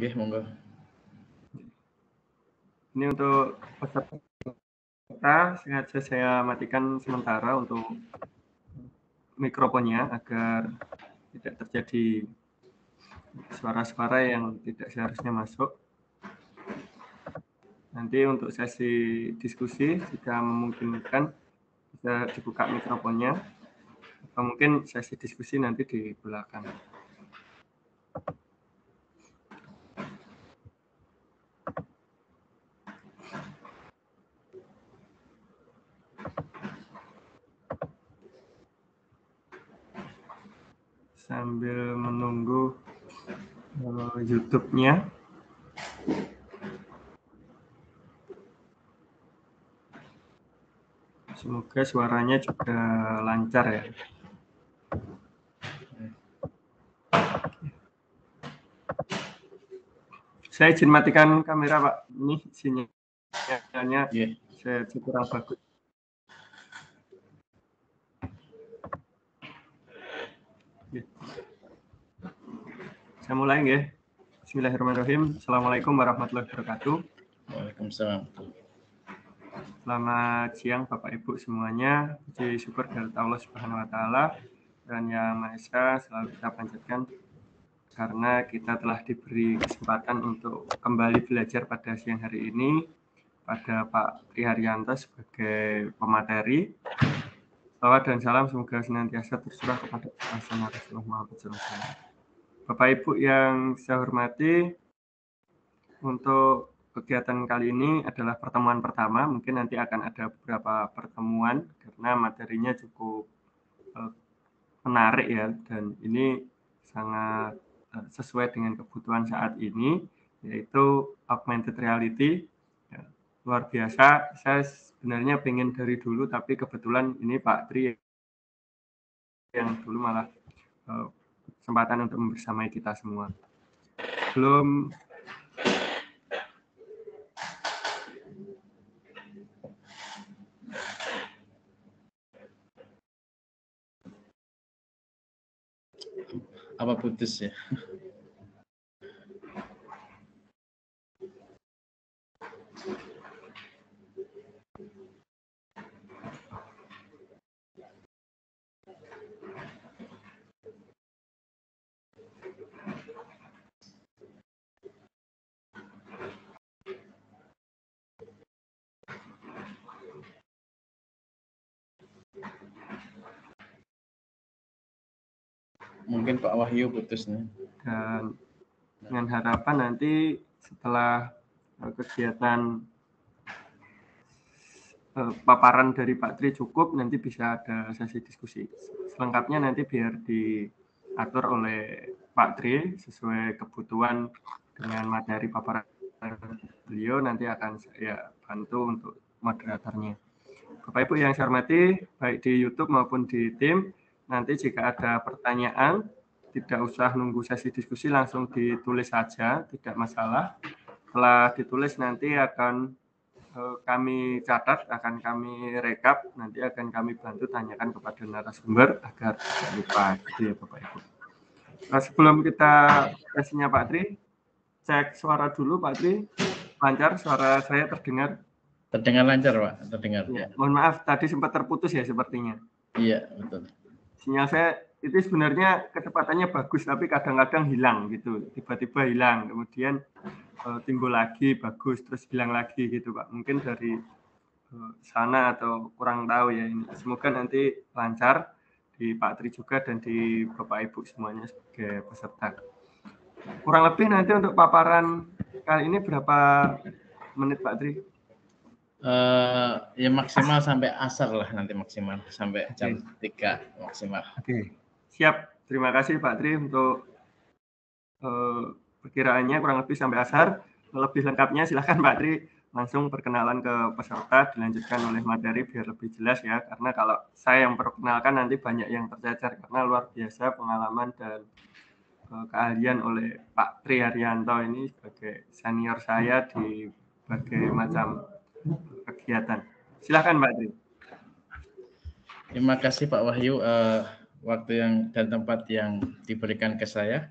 Oke monggo. Ini untuk peserta sengaja saya matikan sementara untuk mikrofonnya agar tidak terjadi suara-suara yang tidak seharusnya masuk. Nanti untuk sesi diskusi jika memungkinkan bisa dibuka mikrofonnya atau mungkin sesi diskusi nanti di belakang. sambil menunggu eh, YouTube-nya. Semoga suaranya juga lancar ya. Saya izin matikan kamera Pak. Ini sinyalnya yeah. saya cukup bagus. Saya mulai nggih. Bismillahirrahmanirrahim. Assalamualaikum warahmatullahi wabarakatuh. Waalaikumsalam. Selamat siang Bapak Ibu semuanya. Puji syukur dari Allah Subhanahu wa taala dan yang Maha Esa selalu kita panjatkan karena kita telah diberi kesempatan untuk kembali belajar pada siang hari ini pada Pak Haryanto sebagai pemateri. Selamat dan salam semoga senantiasa tercurah kepada Rasulullah Muhammad SAW. Bapak Ibu yang saya hormati, untuk kegiatan kali ini adalah pertemuan pertama. Mungkin nanti akan ada beberapa pertemuan karena materinya cukup eh, menarik ya dan ini sangat eh, sesuai dengan kebutuhan saat ini yaitu augmented reality. Ya, luar biasa. Saya sebenarnya pengen dari dulu tapi kebetulan ini Pak Tri yang dulu malah eh, kesempatan untuk membersamai kita semua. Belum apa putus ya? mungkin Pak Wahyu putus nih. Dan dengan harapan nanti setelah eh, kegiatan eh, paparan dari Pak Tri cukup nanti bisa ada sesi diskusi selengkapnya nanti biar diatur oleh Pak Tri sesuai kebutuhan dengan materi paparan beliau nanti akan saya bantu untuk moderatornya Bapak Ibu yang saya hormati baik di YouTube maupun di tim Nanti jika ada pertanyaan, tidak usah nunggu sesi diskusi, langsung ditulis saja, tidak masalah. Setelah ditulis nanti akan eh, kami catat, akan kami rekap, nanti akan kami bantu tanyakan kepada narasumber agar tidak lupa. Gitu ya Bapak Ibu. Nah, sebelum kita sesinya Pak Tri, cek suara dulu Pak Tri. Lancar suara saya terdengar? Terdengar lancar Pak, terdengar. Ya, mohon maaf tadi sempat terputus ya sepertinya. Iya, betul sinyal saya itu sebenarnya kecepatannya bagus tapi kadang-kadang hilang gitu tiba-tiba hilang kemudian uh, timbul lagi bagus terus hilang lagi gitu pak mungkin dari uh, sana atau kurang tahu ya ini semoga nanti lancar di Pak Tri juga dan di Bapak Ibu semuanya sebagai peserta kurang lebih nanti untuk paparan kali ini berapa menit Pak Tri Eh, ya maksimal sampai asar lah nanti maksimal sampai jam tiga 3 maksimal. Oke. Okay. Siap. Terima kasih Pak Tri untuk uh, perkiraannya kurang lebih sampai asar. Lebih lengkapnya silahkan Pak Tri langsung perkenalan ke peserta dilanjutkan oleh materi biar lebih jelas ya karena kalau saya yang perkenalkan nanti banyak yang tercecer karena luar biasa pengalaman dan eh, keahlian oleh Pak Tri Haryanto ini sebagai senior saya di berbagai macam kegiatan. Silahkan Mbak Adri. Terima kasih Pak Wahyu uh, waktu yang dan tempat yang diberikan ke saya.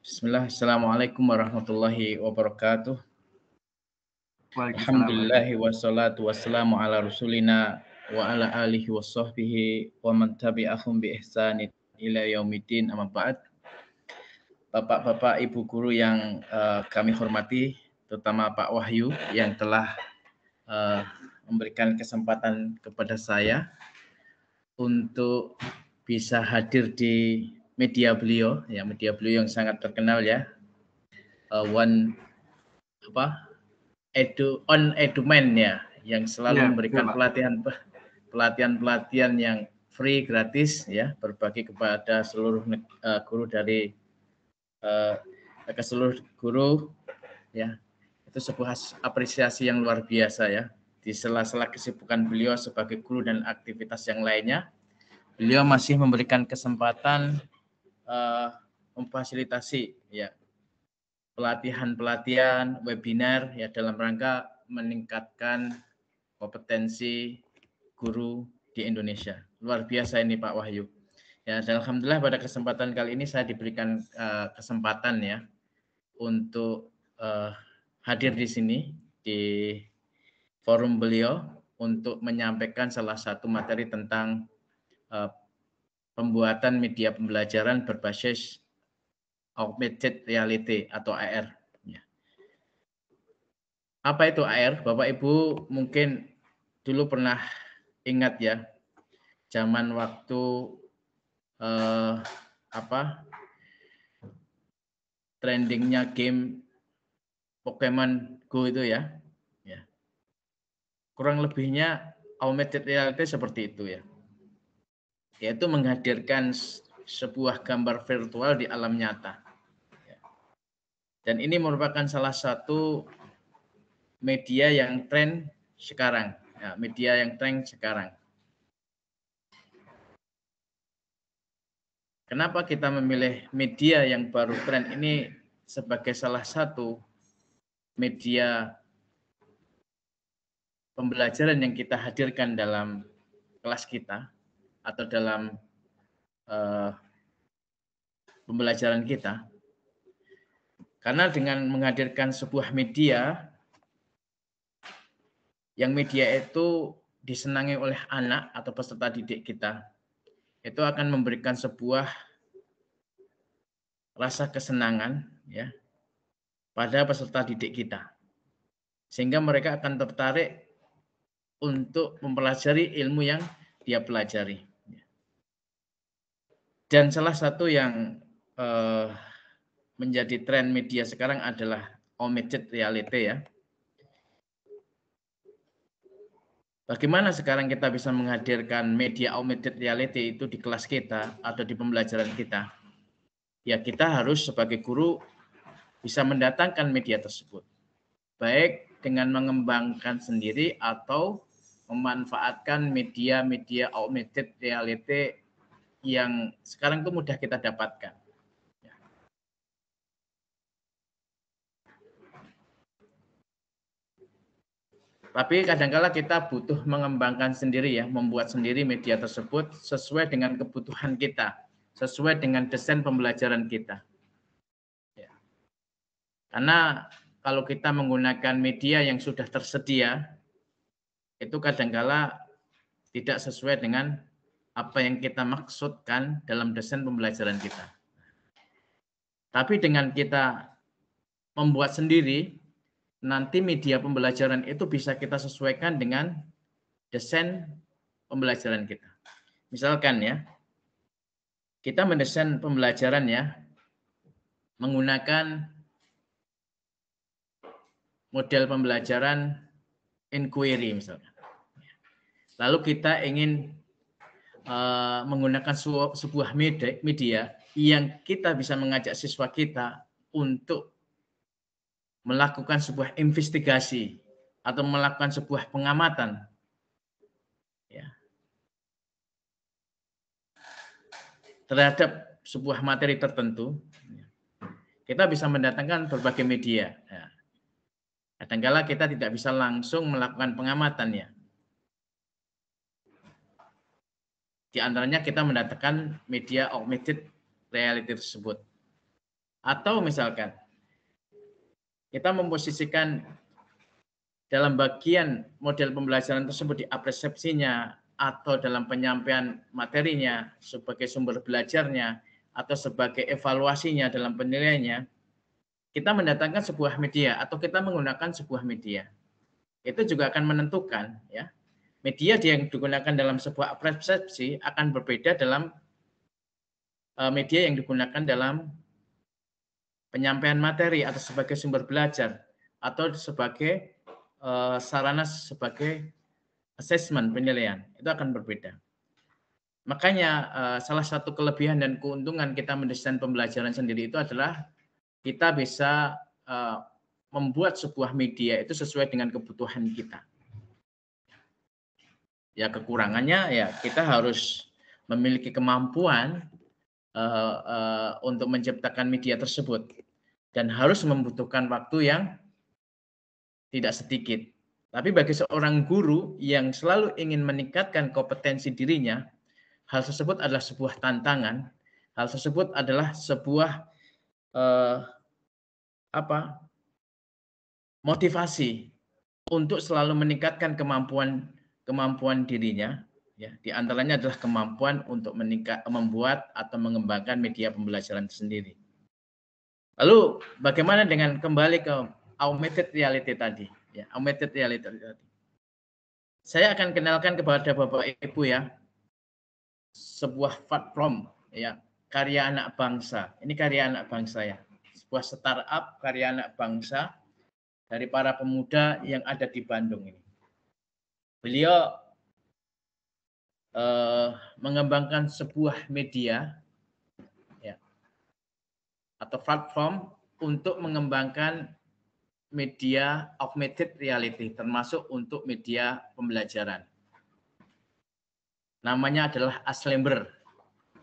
Bismillah, Assalamualaikum warahmatullahi wabarakatuh. Alhamdulillahi wassalatu wassalamu ala rasulina wa ala alihi wa sahbihi wa man tabi'ahum bi ihsanin ila yaumiddin amma ba'd. Bapak-bapak, Ibu guru yang uh, kami hormati, terutama Pak Wahyu yang telah Eh, memberikan kesempatan kepada saya untuk bisa hadir di media beliau ya media beliau yang sangat terkenal ya uh, eh, one apa edu on edumen ya yang selalu ya, memberikan ya, pelatihan pelatihan pelatihan yang free gratis ya berbagi kepada seluruh uh, guru dari uh, ke seluruh guru ya itu sebuah apresiasi yang luar biasa ya. Di sela-sela kesibukan beliau sebagai guru dan aktivitas yang lainnya, beliau masih memberikan kesempatan uh, memfasilitasi ya pelatihan-pelatihan, webinar ya dalam rangka meningkatkan kompetensi guru di Indonesia. Luar biasa ini Pak Wahyu. Ya, dan alhamdulillah pada kesempatan kali ini saya diberikan uh, kesempatan ya untuk uh, hadir di sini di forum beliau untuk menyampaikan salah satu materi tentang uh, pembuatan media pembelajaran berbasis augmented reality atau AR. Ya. Apa itu AR? Bapak Ibu mungkin dulu pernah ingat ya, zaman waktu eh, apa trendingnya game Pokemon Go itu ya. ya. Kurang lebihnya augmented reality seperti itu ya. Yaitu menghadirkan sebuah gambar virtual di alam nyata. Ya. Dan ini merupakan salah satu media yang tren sekarang. Ya, media yang tren sekarang. Kenapa kita memilih media yang baru tren ini sebagai salah satu media pembelajaran yang kita hadirkan dalam kelas kita atau dalam uh, pembelajaran kita. Karena dengan menghadirkan sebuah media, yang media itu disenangi oleh anak atau peserta didik kita, itu akan memberikan sebuah rasa kesenangan, ya, pada peserta didik kita. Sehingga mereka akan tertarik untuk mempelajari ilmu yang dia pelajari. Dan salah satu yang eh, menjadi tren media sekarang adalah augmented reality ya. Bagaimana sekarang kita bisa menghadirkan media augmented reality itu di kelas kita atau di pembelajaran kita? Ya kita harus sebagai guru bisa mendatangkan media tersebut, baik dengan mengembangkan sendiri atau memanfaatkan media-media augmented reality yang sekarang itu mudah kita dapatkan. Ya. Tapi kadangkala kita butuh mengembangkan sendiri ya, membuat sendiri media tersebut sesuai dengan kebutuhan kita, sesuai dengan desain pembelajaran kita. Karena kalau kita menggunakan media yang sudah tersedia, itu kadangkala tidak sesuai dengan apa yang kita maksudkan dalam desain pembelajaran kita. Tapi dengan kita membuat sendiri, nanti media pembelajaran itu bisa kita sesuaikan dengan desain pembelajaran kita. Misalkan ya, kita mendesain pembelajaran ya, menggunakan model pembelajaran inquiry misalnya. Lalu kita ingin eh, menggunakan sebuah media yang kita bisa mengajak siswa kita untuk melakukan sebuah investigasi atau melakukan sebuah pengamatan. Ya. Terhadap sebuah materi tertentu, ya. kita bisa mendatangkan berbagai media. Ya kadangkala nah, kita tidak bisa langsung melakukan pengamatan ya. Di antaranya kita mendatangkan media augmented reality tersebut. Atau misalkan kita memposisikan dalam bagian model pembelajaran tersebut di apresepsinya atau dalam penyampaian materinya sebagai sumber belajarnya atau sebagai evaluasinya dalam penilaiannya kita mendatangkan sebuah media atau kita menggunakan sebuah media. Itu juga akan menentukan ya. Media yang digunakan dalam sebuah persepsi akan berbeda dalam e, media yang digunakan dalam penyampaian materi atau sebagai sumber belajar atau sebagai e, sarana sebagai assessment penilaian itu akan berbeda. Makanya e, salah satu kelebihan dan keuntungan kita mendesain pembelajaran sendiri itu adalah kita bisa uh, membuat sebuah media itu sesuai dengan kebutuhan kita. Ya kekurangannya ya kita harus memiliki kemampuan uh, uh, untuk menciptakan media tersebut dan harus membutuhkan waktu yang tidak sedikit. Tapi bagi seorang guru yang selalu ingin meningkatkan kompetensi dirinya, hal tersebut adalah sebuah tantangan, hal tersebut adalah sebuah eh, apa motivasi untuk selalu meningkatkan kemampuan kemampuan dirinya ya di antaranya adalah kemampuan untuk meningkat membuat atau mengembangkan media pembelajaran sendiri. Lalu bagaimana dengan kembali ke augmented reality tadi ya augmented reality tadi. Saya akan kenalkan kepada Bapak Ibu ya sebuah platform ya karya anak bangsa. Ini karya anak bangsa ya. Sebuah startup karya anak bangsa dari para pemuda yang ada di Bandung ini. Beliau eh, mengembangkan sebuah media ya, atau platform untuk mengembangkan media augmented reality termasuk untuk media pembelajaran. Namanya adalah Aslember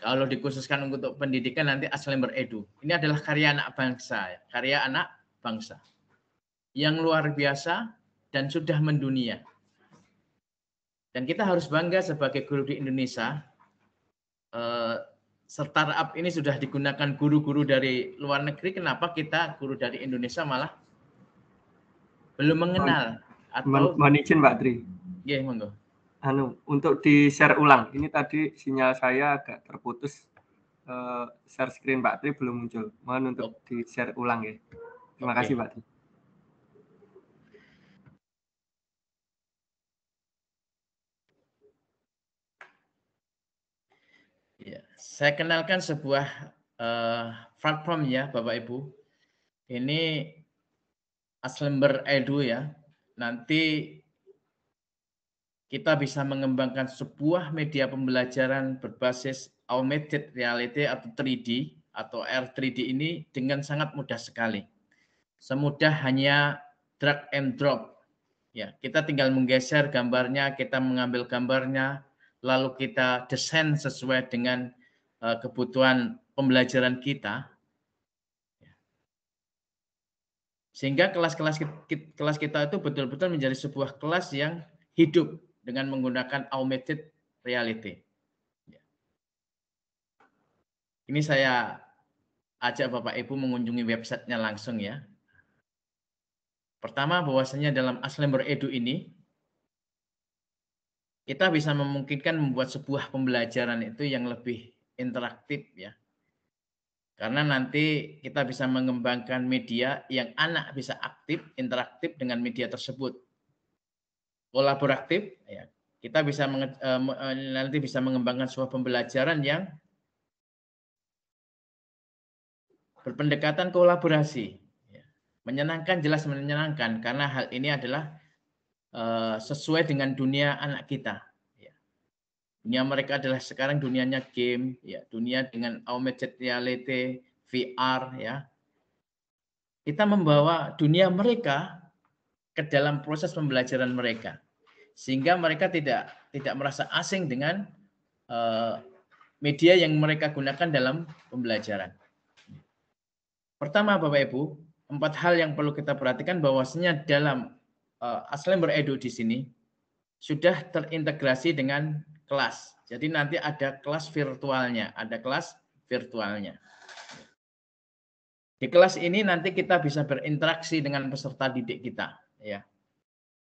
kalau dikhususkan untuk pendidikan nanti Aslember Edu. Ini adalah karya anak bangsa, ya, karya anak bangsa yang luar biasa dan sudah mendunia. Dan kita harus bangga sebagai guru di Indonesia. Eh, startup ini sudah digunakan guru-guru dari luar negeri. Kenapa kita guru dari Indonesia malah belum mengenal? Atau mohon izin Pak Tri. Iya, monggo anu untuk di share ulang. Ini tadi sinyal saya agak terputus. Uh, share screen Pak Tri belum muncul. Mohon untuk di share ulang ya. Terima okay. kasih Pak Tri. Ya, saya kenalkan sebuah uh, platform ya Bapak Ibu. Ini Aslember Edu ya. Nanti kita bisa mengembangkan sebuah media pembelajaran berbasis augmented reality atau 3D atau R3D ini dengan sangat mudah sekali. Semudah hanya drag and drop. Ya, kita tinggal menggeser gambarnya, kita mengambil gambarnya, lalu kita desain sesuai dengan eh, kebutuhan pembelajaran kita. Ya. Sehingga kelas-kelas kelas kita itu betul-betul menjadi sebuah kelas yang hidup, dengan menggunakan augmented reality. Ya. Ini saya ajak Bapak Ibu mengunjungi websitenya langsung ya. Pertama bahwasanya dalam Aslember Edu ini kita bisa memungkinkan membuat sebuah pembelajaran itu yang lebih interaktif ya. Karena nanti kita bisa mengembangkan media yang anak bisa aktif, interaktif dengan media tersebut kolaboratif ya kita bisa e, e, nanti bisa mengembangkan sebuah pembelajaran yang berpendekatan kolaborasi ya. menyenangkan jelas menyenangkan karena hal ini adalah e, sesuai dengan dunia anak kita ya. dunia mereka adalah sekarang dunianya game ya dunia dengan augmented reality VR ya kita membawa dunia mereka ke dalam proses pembelajaran mereka sehingga mereka tidak tidak merasa asing dengan uh, media yang mereka gunakan dalam pembelajaran. Pertama, Bapak Ibu, empat hal yang perlu kita perhatikan bahwasanya dalam uh, eh, Aslem Beredu di sini sudah terintegrasi dengan kelas. Jadi nanti ada kelas virtualnya, ada kelas virtualnya. Di kelas ini nanti kita bisa berinteraksi dengan peserta didik kita ya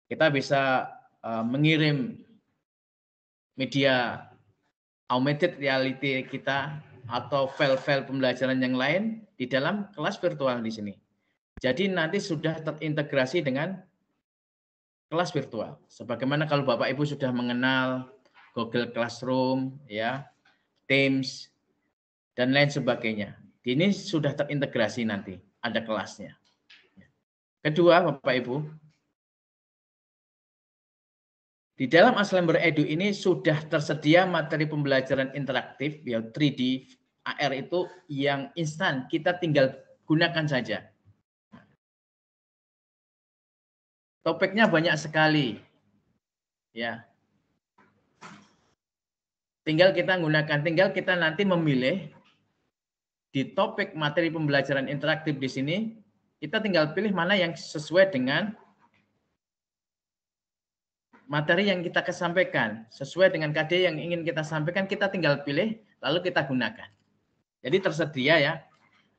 kita bisa uh, mengirim media augmented reality kita atau file-file pembelajaran yang lain di dalam kelas virtual di sini. Jadi nanti sudah terintegrasi dengan kelas virtual. Sebagaimana kalau Bapak Ibu sudah mengenal Google Classroom, ya, Teams, dan lain sebagainya. Ini sudah terintegrasi nanti, ada kelasnya. Kedua, Bapak Ibu, di dalam Aslam Beredu ini sudah tersedia materi pembelajaran interaktif, ya 3D AR itu yang instan, kita tinggal gunakan saja. Topiknya banyak sekali. Ya. Tinggal kita gunakan, tinggal kita nanti memilih di topik materi pembelajaran interaktif di sini kita tinggal pilih mana yang sesuai dengan materi yang kita kesampaikan, Sesuai dengan KD yang ingin kita sampaikan, kita tinggal pilih, lalu kita gunakan. Jadi tersedia ya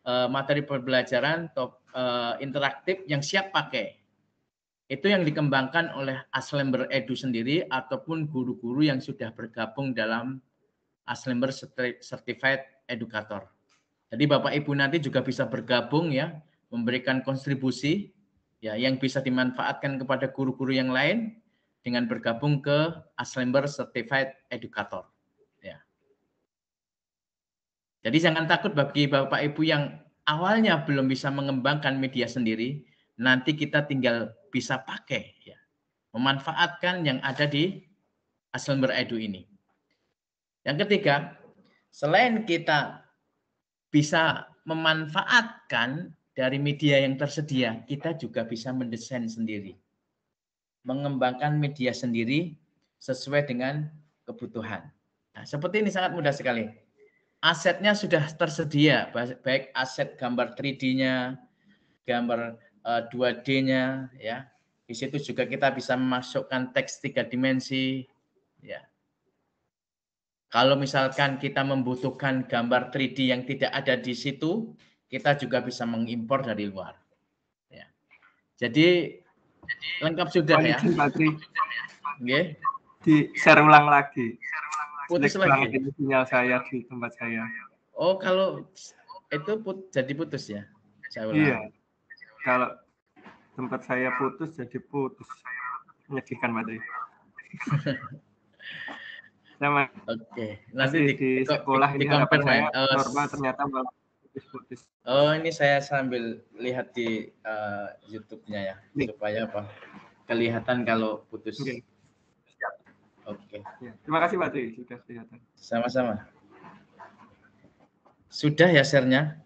e, materi pembelajaran top, e, interaktif yang siap pakai. Itu yang dikembangkan oleh Aslember Edu sendiri ataupun guru-guru yang sudah bergabung dalam Aslember Certified Educator. Jadi Bapak Ibu nanti juga bisa bergabung ya memberikan kontribusi ya yang bisa dimanfaatkan kepada guru-guru yang lain dengan bergabung ke Aslember Certified Educator. Ya. Jadi jangan takut bagi Bapak Ibu yang awalnya belum bisa mengembangkan media sendiri, nanti kita tinggal bisa pakai ya. Memanfaatkan yang ada di Aslember Edu ini. Yang ketiga, selain kita bisa memanfaatkan dari media yang tersedia, kita juga bisa mendesain sendiri. Mengembangkan media sendiri sesuai dengan kebutuhan. Nah, seperti ini sangat mudah sekali. Asetnya sudah tersedia, baik aset gambar 3D-nya, gambar 2D-nya, eh, ya. Di situ juga kita bisa memasukkan teks tiga dimensi, ya. Kalau misalkan kita membutuhkan gambar 3D yang tidak ada di situ, kita juga bisa mengimpor dari luar. Ya. Jadi, Jadi lengkap sudah ya. Oke. Okay. Di share ulang lagi. Putus lagi. Sinyal saya di tempat saya. Oh, kalau itu put, jadi putus ya? Saya ulang. Iya. Kalau tempat saya putus jadi putus. Menyedihkan materi. Sama. Oke. Nanti di, di sekolah di, ini di di, saya di, normal ternyata di Oh, ini saya sambil lihat di uh, YouTube-nya ya, supaya apa? Kelihatan kalau putus. Oke. Okay. Okay. Ya, terima kasih Pak sudah kelihatan. Sama-sama. Sudah ya share-nya?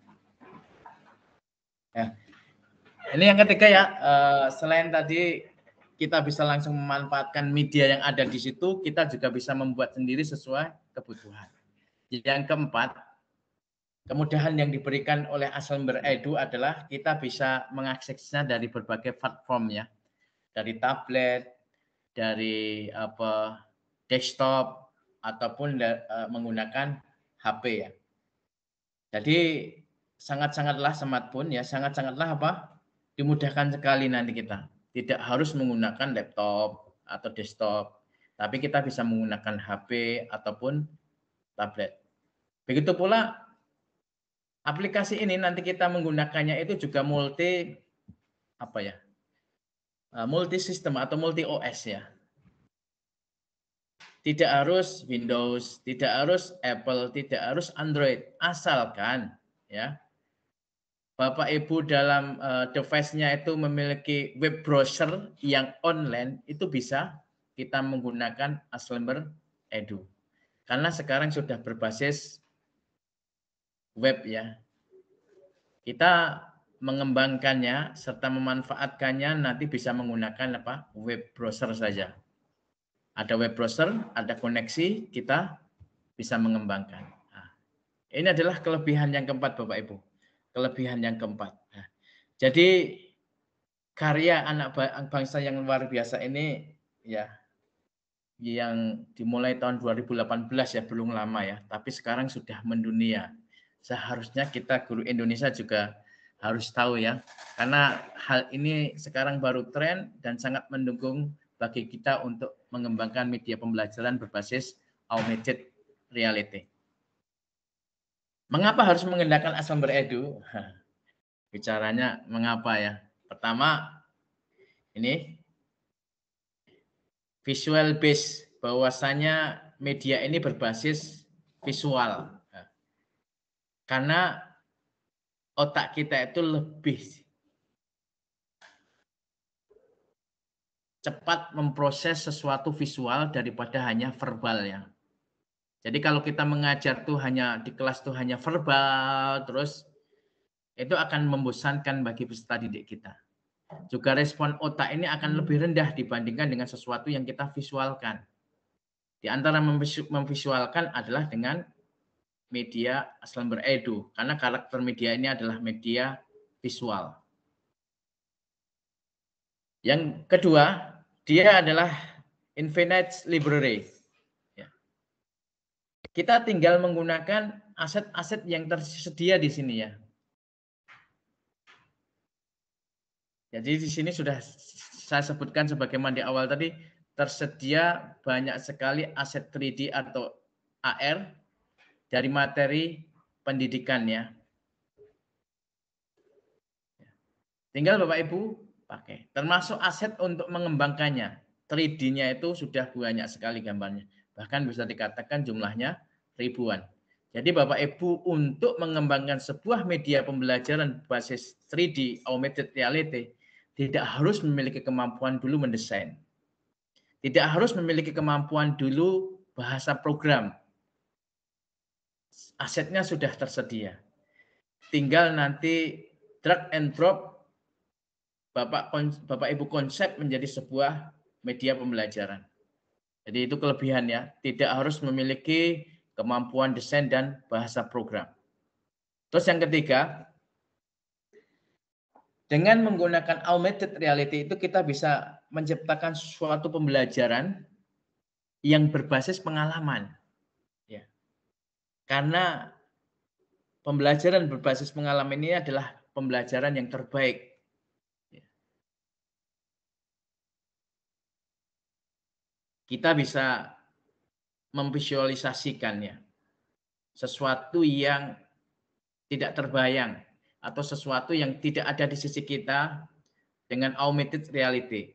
Ya. Ini yang ketiga ya, uh, selain tadi kita bisa langsung memanfaatkan media yang ada di situ, kita juga bisa membuat sendiri sesuai kebutuhan. Yang keempat, Kemudahan yang diberikan oleh asal beredu adalah kita bisa mengaksesnya dari berbagai platform ya. Dari tablet, dari apa desktop ataupun e, menggunakan HP ya. Jadi sangat-sangatlah smartphone ya, sangat-sangatlah apa? dimudahkan sekali nanti kita. Tidak harus menggunakan laptop atau desktop, tapi kita bisa menggunakan HP ataupun tablet. Begitu pula aplikasi ini nanti kita menggunakannya itu juga multi apa ya eh, multi sistem atau multi OS ya tidak harus Windows tidak harus Apple tidak harus Android asalkan ya Bapak Ibu dalam eh, device-nya itu memiliki web browser yang online itu bisa kita menggunakan Aslember Edu karena sekarang sudah berbasis web ya. Kita mengembangkannya serta memanfaatkannya nanti bisa menggunakan apa? web browser saja. Ada web browser, ada koneksi, kita bisa mengembangkan. Nah, ini adalah kelebihan yang keempat Bapak Ibu. Kelebihan yang keempat. Nah, jadi karya anak bangsa yang luar biasa ini ya yang dimulai tahun 2018 ya belum lama ya, tapi sekarang sudah mendunia seharusnya kita guru Indonesia juga harus tahu ya. Karena hal ini sekarang baru tren dan sangat mendukung bagi kita untuk mengembangkan media pembelajaran berbasis augmented reality. Mengapa harus mengendalikan asam beredu? Bicaranya mengapa ya? Pertama, ini visual base, bahwasanya media ini berbasis visual. Karena otak kita itu lebih cepat memproses sesuatu visual daripada hanya verbal ya Jadi kalau kita mengajar tuh hanya di kelas tuh hanya verbal, terus itu akan membosankan bagi peserta didik kita. Juga respon otak ini akan lebih rendah dibandingkan dengan sesuatu yang kita visualkan. Di antara memvisualkan adalah dengan media aslan beredu karena karakter media ini adalah media visual. Yang kedua, dia adalah infinite library. Ya. Kita tinggal menggunakan aset-aset yang tersedia di sini ya. Jadi di sini sudah saya sebutkan sebagaimana di awal tadi tersedia banyak sekali aset 3D atau AR dari materi pendidikan ya. ya, Tinggal Bapak Ibu pakai. Termasuk aset untuk mengembangkannya. 3D-nya itu sudah banyak sekali gambarnya. Bahkan bisa dikatakan jumlahnya ribuan. Jadi Bapak Ibu untuk mengembangkan sebuah media pembelajaran basis 3D augmented reality tidak harus memiliki kemampuan dulu mendesain. Tidak harus memiliki kemampuan dulu bahasa program asetnya sudah tersedia. Tinggal nanti drag and drop Bapak Bapak Ibu konsep menjadi sebuah media pembelajaran. Jadi itu kelebihannya, tidak harus memiliki kemampuan desain dan bahasa program. Terus yang ketiga, dengan menggunakan augmented reality itu kita bisa menciptakan suatu pembelajaran yang berbasis pengalaman. Karena pembelajaran berbasis pengalaman ini adalah pembelajaran yang terbaik kita bisa memvisualisasikannya. Sesuatu yang tidak terbayang atau sesuatu yang tidak ada di sisi kita dengan augmented reality.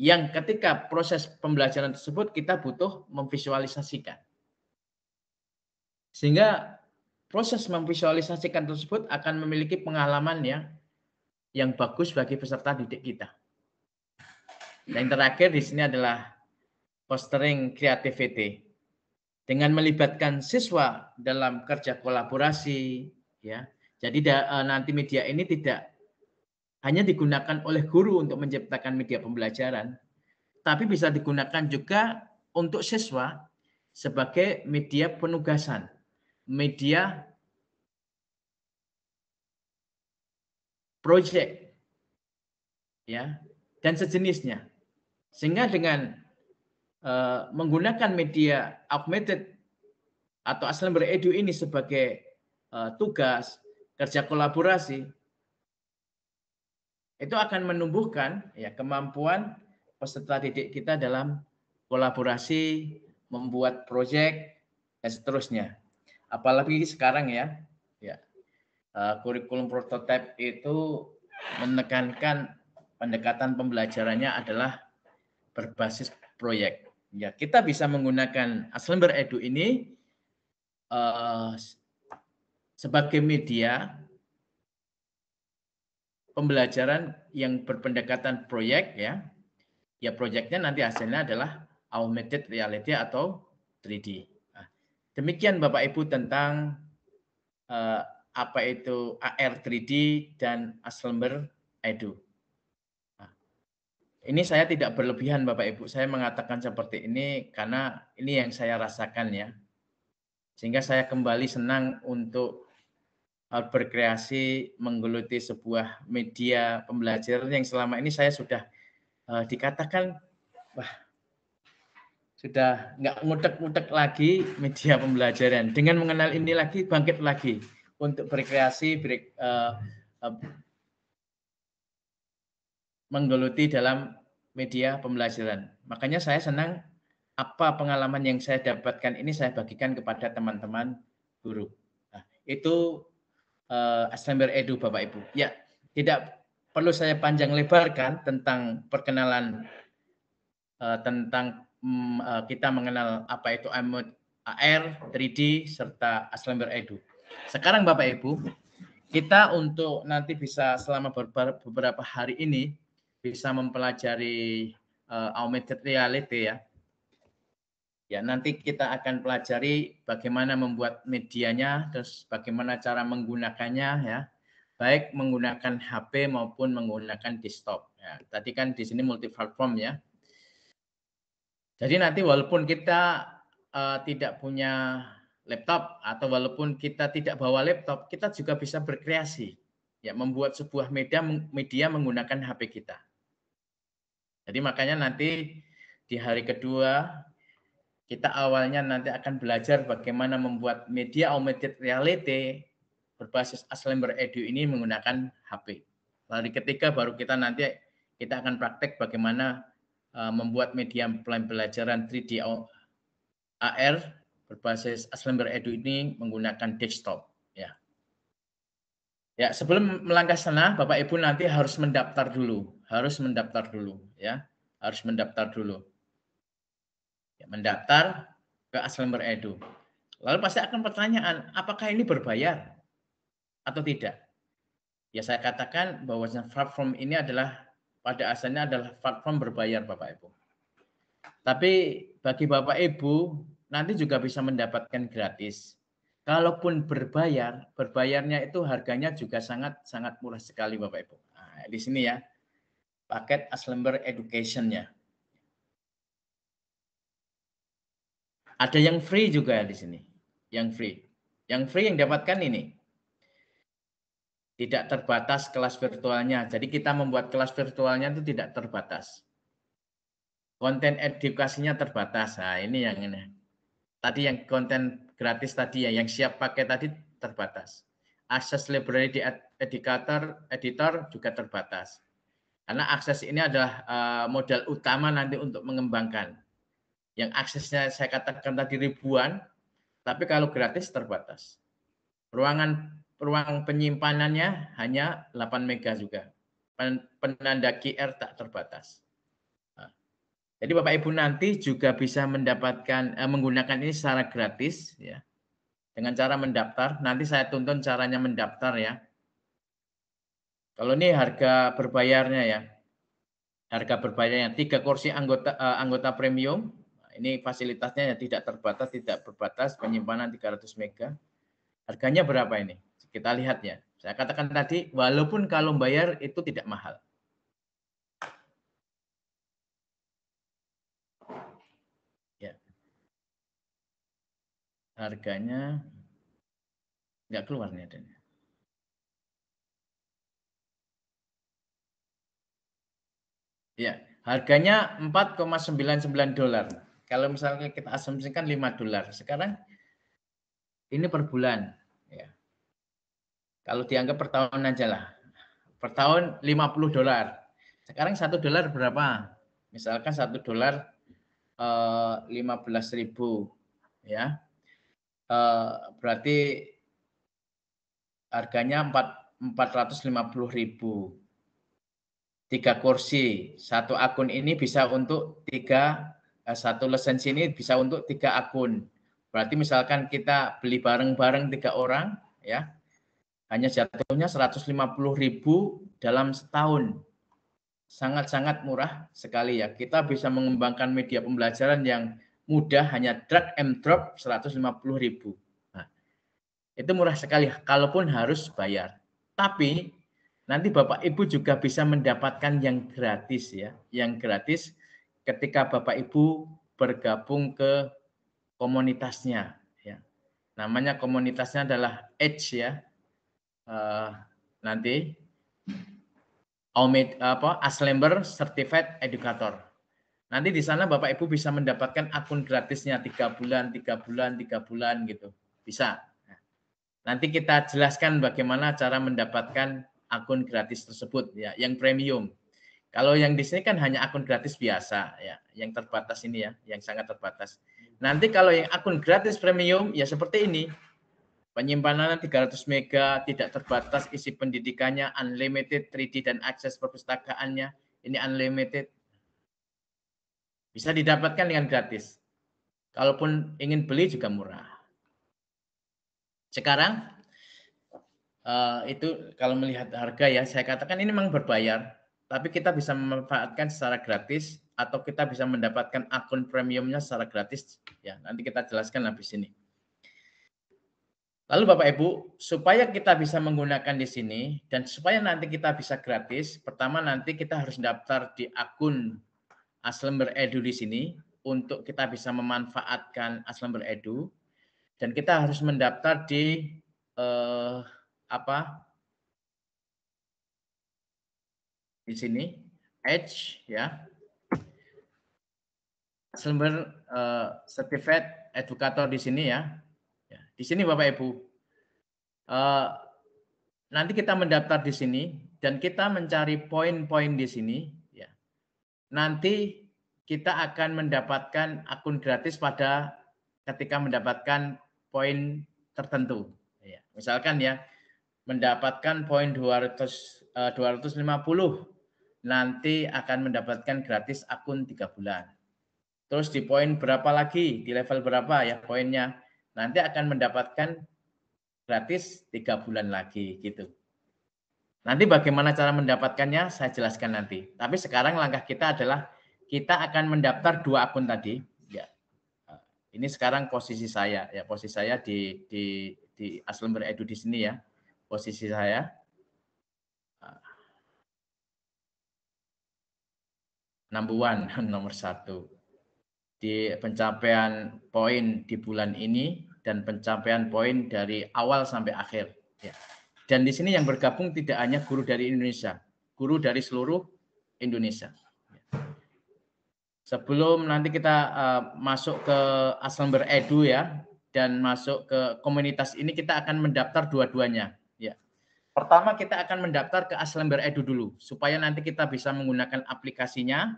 Yang ketika proses pembelajaran tersebut kita butuh memvisualisasikan. Sehingga proses memvisualisasikan tersebut akan memiliki pengalaman yang yang bagus bagi peserta didik kita. Dan yang terakhir di sini adalah fostering creativity. Dengan melibatkan siswa dalam kerja kolaborasi, ya. Jadi da, eh, nanti media ini tidak hanya digunakan oleh guru untuk menciptakan media pembelajaran, tapi bisa digunakan juga untuk siswa sebagai media penugasan media project ya dan sejenisnya sehingga dengan uh, menggunakan media augmented atau asal beredu ini sebagai uh, tugas kerja kolaborasi itu akan menumbuhkan ya kemampuan peserta didik kita dalam kolaborasi membuat proyek dan seterusnya apalagi sekarang ya ya eh, kurikulum prototip itu menekankan pendekatan pembelajarannya adalah berbasis proyek. Ya, kita bisa menggunakan Aslember Edu ini uh, sebagai media pembelajaran yang berpendekatan proyek ya. Ya proyeknya nanti hasilnya adalah augmented reality atau 3D. Demikian Bapak Ibu tentang eh, apa itu AR3D dan Aslember Edu. Nah, ini saya tidak berlebihan Bapak Ibu, saya mengatakan seperti ini karena ini yang saya rasakan ya. Sehingga saya kembali senang untuk eh, berkreasi menggeluti sebuah media pembelajaran yang selama ini saya sudah uh, dikatakan wah sudah nggak ngutek-ngutek lagi media pembelajaran. Dengan mengenal ini lagi, bangkit lagi untuk berkreasi, ber, uh, uh, menggeluti dalam media pembelajaran. Makanya saya senang apa pengalaman yang saya dapatkan ini saya bagikan kepada teman-teman guru. Nah, itu uh, Edu Bapak Ibu. Ya, tidak perlu saya panjang lebarkan tentang perkenalan tentang Mm, eh, kita mengenal apa itu AR, 3D, serta Aslember Edu. Sekarang Bapak Ibu, kita untuk nanti bisa selama beberapa hari ini bisa mempelajari uh, augmented reality ya. Ya, nanti kita akan pelajari bagaimana membuat medianya, terus bagaimana cara menggunakannya ya. Baik menggunakan HP maupun menggunakan desktop. Ya, tadi kan di sini multi platform ya. Jadi nanti walaupun kita uh, tidak punya laptop atau walaupun kita tidak bawa laptop, kita juga bisa berkreasi. Ya, membuat sebuah media media menggunakan HP kita. Jadi makanya nanti di hari kedua kita awalnya nanti akan belajar bagaimana membuat media augmented reality berbasis Aslember Edu ini menggunakan HP. Lalu ketiga baru kita nanti kita akan praktek bagaimana Eh, membuat media pembelajaran 3D AR berbasis Aslember Edu ini menggunakan desktop. Ya. Ya, sebelum melangkah sana, Bapak Ibu nanti harus mendaftar dulu, harus mendaftar dulu, ya, harus mendaftar dulu. Ya, mendaftar ke Aslember Edu. Lalu pasti akan pertanyaan, apakah ini berbayar atau tidak? Ya saya katakan bahwa platform ini adalah pada asalnya adalah platform berbayar Bapak Ibu. Tapi bagi Bapak Ibu nanti juga bisa mendapatkan gratis. Kalaupun berbayar, berbayarnya itu harganya juga sangat sangat murah sekali Bapak Ibu. Nah, di sini ya paket Aslember Education-nya. Ada yang free juga di sini, yang free. Yang free yang dapatkan ini tidak terbatas kelas virtualnya. Jadi kita membuat kelas virtualnya itu tidak terbatas. Konten edukasinya terbatas. Nah, ini yang ini. Tadi yang konten gratis tadi ya, yang siap pakai tadi terbatas. Akses library di educator, editor juga terbatas. Karena akses ini adalah eh, modal utama nanti untuk mengembangkan. Yang aksesnya saya katakan tadi ribuan, tapi kalau gratis terbatas. Ruangan ruang penyimpanannya hanya 8 mega juga. Penanda QR tak terbatas. Jadi Bapak Ibu nanti juga bisa mendapatkan eh, menggunakan ini secara gratis ya. Dengan cara mendaftar, nanti saya tuntun caranya mendaftar ya. Kalau ini harga berbayarnya ya. Harga berbayarnya tiga kursi anggota eh, anggota premium. Ini fasilitasnya ya tidak terbatas, tidak berbatas, penyimpanan 300 mega. Harganya berapa ini? Kita lihat ya. Saya katakan tadi, walaupun kalau bayar itu tidak mahal. Ya. Harganya nggak keluar nih adanya. Ya, harganya 4,99 dolar. Kalau misalnya kita asumsikan 5 dolar, sekarang ini per bulan kalau dianggap per tahun aja lah. Per tahun 50 dolar. Sekarang satu dolar berapa? Misalkan satu dolar eh, lima belas ribu, ya. Uh, berarti harganya empat ratus lima puluh ribu. Tiga kursi, satu akun ini bisa untuk tiga, eh, satu lisensi ini bisa untuk tiga akun. Berarti misalkan kita beli bareng-bareng tiga orang, ya, hanya jatuhnya 150 ribu dalam setahun. Sangat-sangat murah sekali ya. Kita bisa mengembangkan media pembelajaran yang mudah hanya drag and drop 150 ribu. Nah, itu murah sekali, kalaupun harus bayar. Tapi nanti Bapak Ibu juga bisa mendapatkan yang gratis ya. Yang gratis ketika Bapak Ibu bergabung ke komunitasnya. Ya. Namanya komunitasnya adalah Edge ya, Eh, nanti Omid apa Aslember Certified Educator. Nanti di sana Bapak Ibu bisa mendapatkan akun gratisnya tiga bulan, tiga bulan, tiga bulan gitu. Bisa. Nanti kita jelaskan bagaimana cara mendapatkan akun gratis tersebut ya, yang premium. Kalau yang di sini kan hanya akun gratis biasa ya, yang terbatas ini ya, yang sangat terbatas. Nanti kalau yang akun gratis premium ya seperti ini, Penyimpanan 300 mega tidak terbatas isi pendidikannya, unlimited 3D dan akses perpustakaannya. Ini unlimited. Bisa didapatkan dengan gratis. Kalaupun ingin beli juga murah. Sekarang eh, itu kalau melihat harga ya, saya katakan ini memang berbayar. Tapi kita bisa memanfaatkan secara gratis atau kita bisa mendapatkan akun premiumnya secara gratis. Ya, nanti kita jelaskan habis ini. Lalu Bapak Ibu, supaya kita bisa menggunakan di sini dan supaya nanti kita bisa gratis, pertama nanti kita harus daftar di akun Aslember Edu di sini untuk kita bisa memanfaatkan Aslember Edu dan kita harus mendaftar di eh, apa? Di sini Edge ya. Aslember eh, Certified Educator di sini ya di sini Bapak Ibu, eh, nanti kita mendaftar di sini dan kita mencari poin-poin di sini. Ya. Nanti kita akan mendapatkan akun gratis pada ketika mendapatkan poin tertentu. Ya. Misalkan ya, mendapatkan poin 200, uh, 250 nanti akan mendapatkan gratis akun 3 bulan. Terus di poin berapa lagi, di level berapa ya poinnya nanti akan mendapatkan gratis tiga bulan lagi gitu. Nanti bagaimana cara mendapatkannya saya jelaskan nanti. Tapi sekarang langkah kita adalah kita akan mendaftar dua akun tadi. Ya. Ini sekarang posisi saya ya posisi saya di di di Aslember Beredu di sini ya posisi saya. Number one, nomor satu. Di pencapaian poin di bulan ini dan pencapaian poin dari awal sampai akhir. Ya. Dan di sini yang bergabung tidak hanya guru dari Indonesia, guru dari seluruh Indonesia. Ya. Sebelum nanti kita uh, masuk ke Aslamber Edu ya, dan masuk ke komunitas ini kita akan mendaftar dua-duanya. Ya. Pertama kita akan mendaftar ke Aslamber Edu dulu, supaya nanti kita bisa menggunakan aplikasinya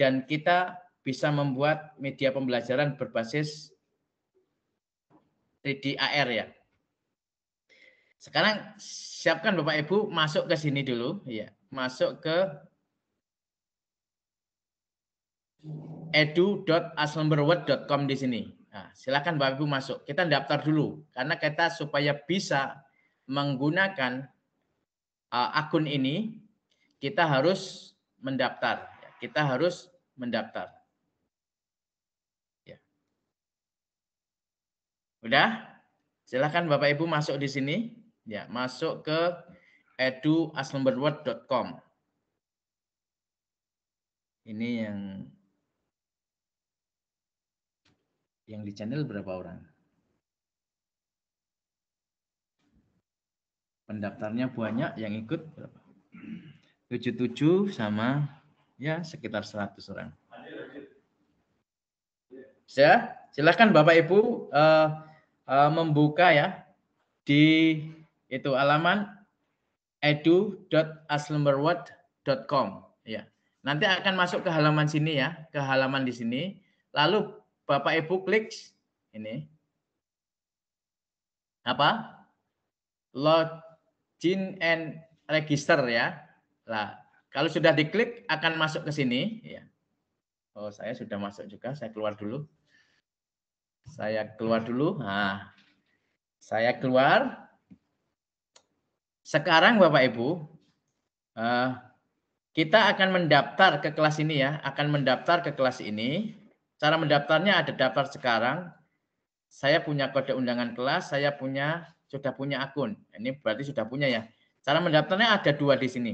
dan kita bisa membuat media pembelajaran berbasis AR ya. Sekarang siapkan Bapak Ibu masuk ke sini dulu ya. Masuk ke edu.aslumberword.com di sini. Nah, silakan Bapak Ibu masuk. Kita daftar dulu karena kita supaya bisa menggunakan uh, akun ini kita harus mendaftar. Kita harus mendaftar. Udah? Silahkan Bapak Ibu masuk di sini. Ya, masuk ke eduasnumberword.com. Ini yang yang di channel berapa orang? Pendaftarnya banyak, yang ikut berapa? 77 sama ya sekitar 100 orang. Ya, silakan Bapak Ibu uh, Eh, membuka ya di itu alaman edu.aslumberword.com ya. Nanti akan masuk ke halaman sini ya, ke halaman di sini. Lalu Bapak Ibu klik ini. Apa? Login and register ya. Lah, kalau sudah diklik akan masuk ke sini ya. Oh, saya sudah masuk juga, saya keluar dulu. Saya keluar dulu. Nah, saya keluar. Sekarang Bapak Ibu, eh, kita akan mendaftar ke kelas ini ya. Akan mendaftar ke kelas ini. Cara mendaftarnya ada daftar sekarang. Saya punya kode undangan kelas, saya punya sudah punya akun. Ini berarti sudah punya ya. Cara mendaftarnya ada dua di sini.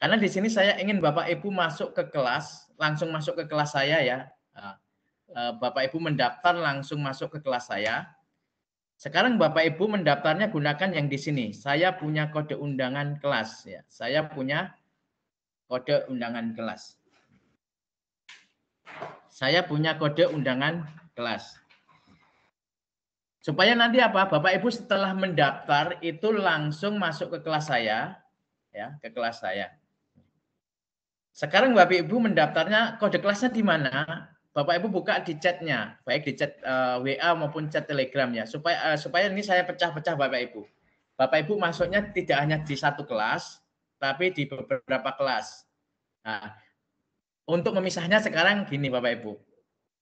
Karena di sini saya ingin Bapak Ibu masuk ke kelas, langsung masuk ke kelas saya ya. Nah, Eh, Bapak Ibu mendaftar langsung masuk ke kelas saya. Sekarang Bapak Ibu mendaftarnya gunakan yang di sini. Saya punya kode undangan kelas ya. Saya punya kode undangan kelas. Saya punya kode undangan kelas. Supaya nanti apa? Bapak Ibu setelah mendaftar itu langsung masuk ke kelas saya ya, ke kelas saya. Sekarang Bapak Ibu mendaftarnya kode kelasnya di mana? Bapak Ibu buka di chatnya, baik di chat uh, eh, WA maupun chat Telegram ya, supaya uh, supaya ini saya pecah-pecah Bapak Ibu. Bapak Ibu masuknya tidak hanya di satu kelas, tapi di beberapa kelas. Nah, untuk memisahnya sekarang gini Bapak Ibu.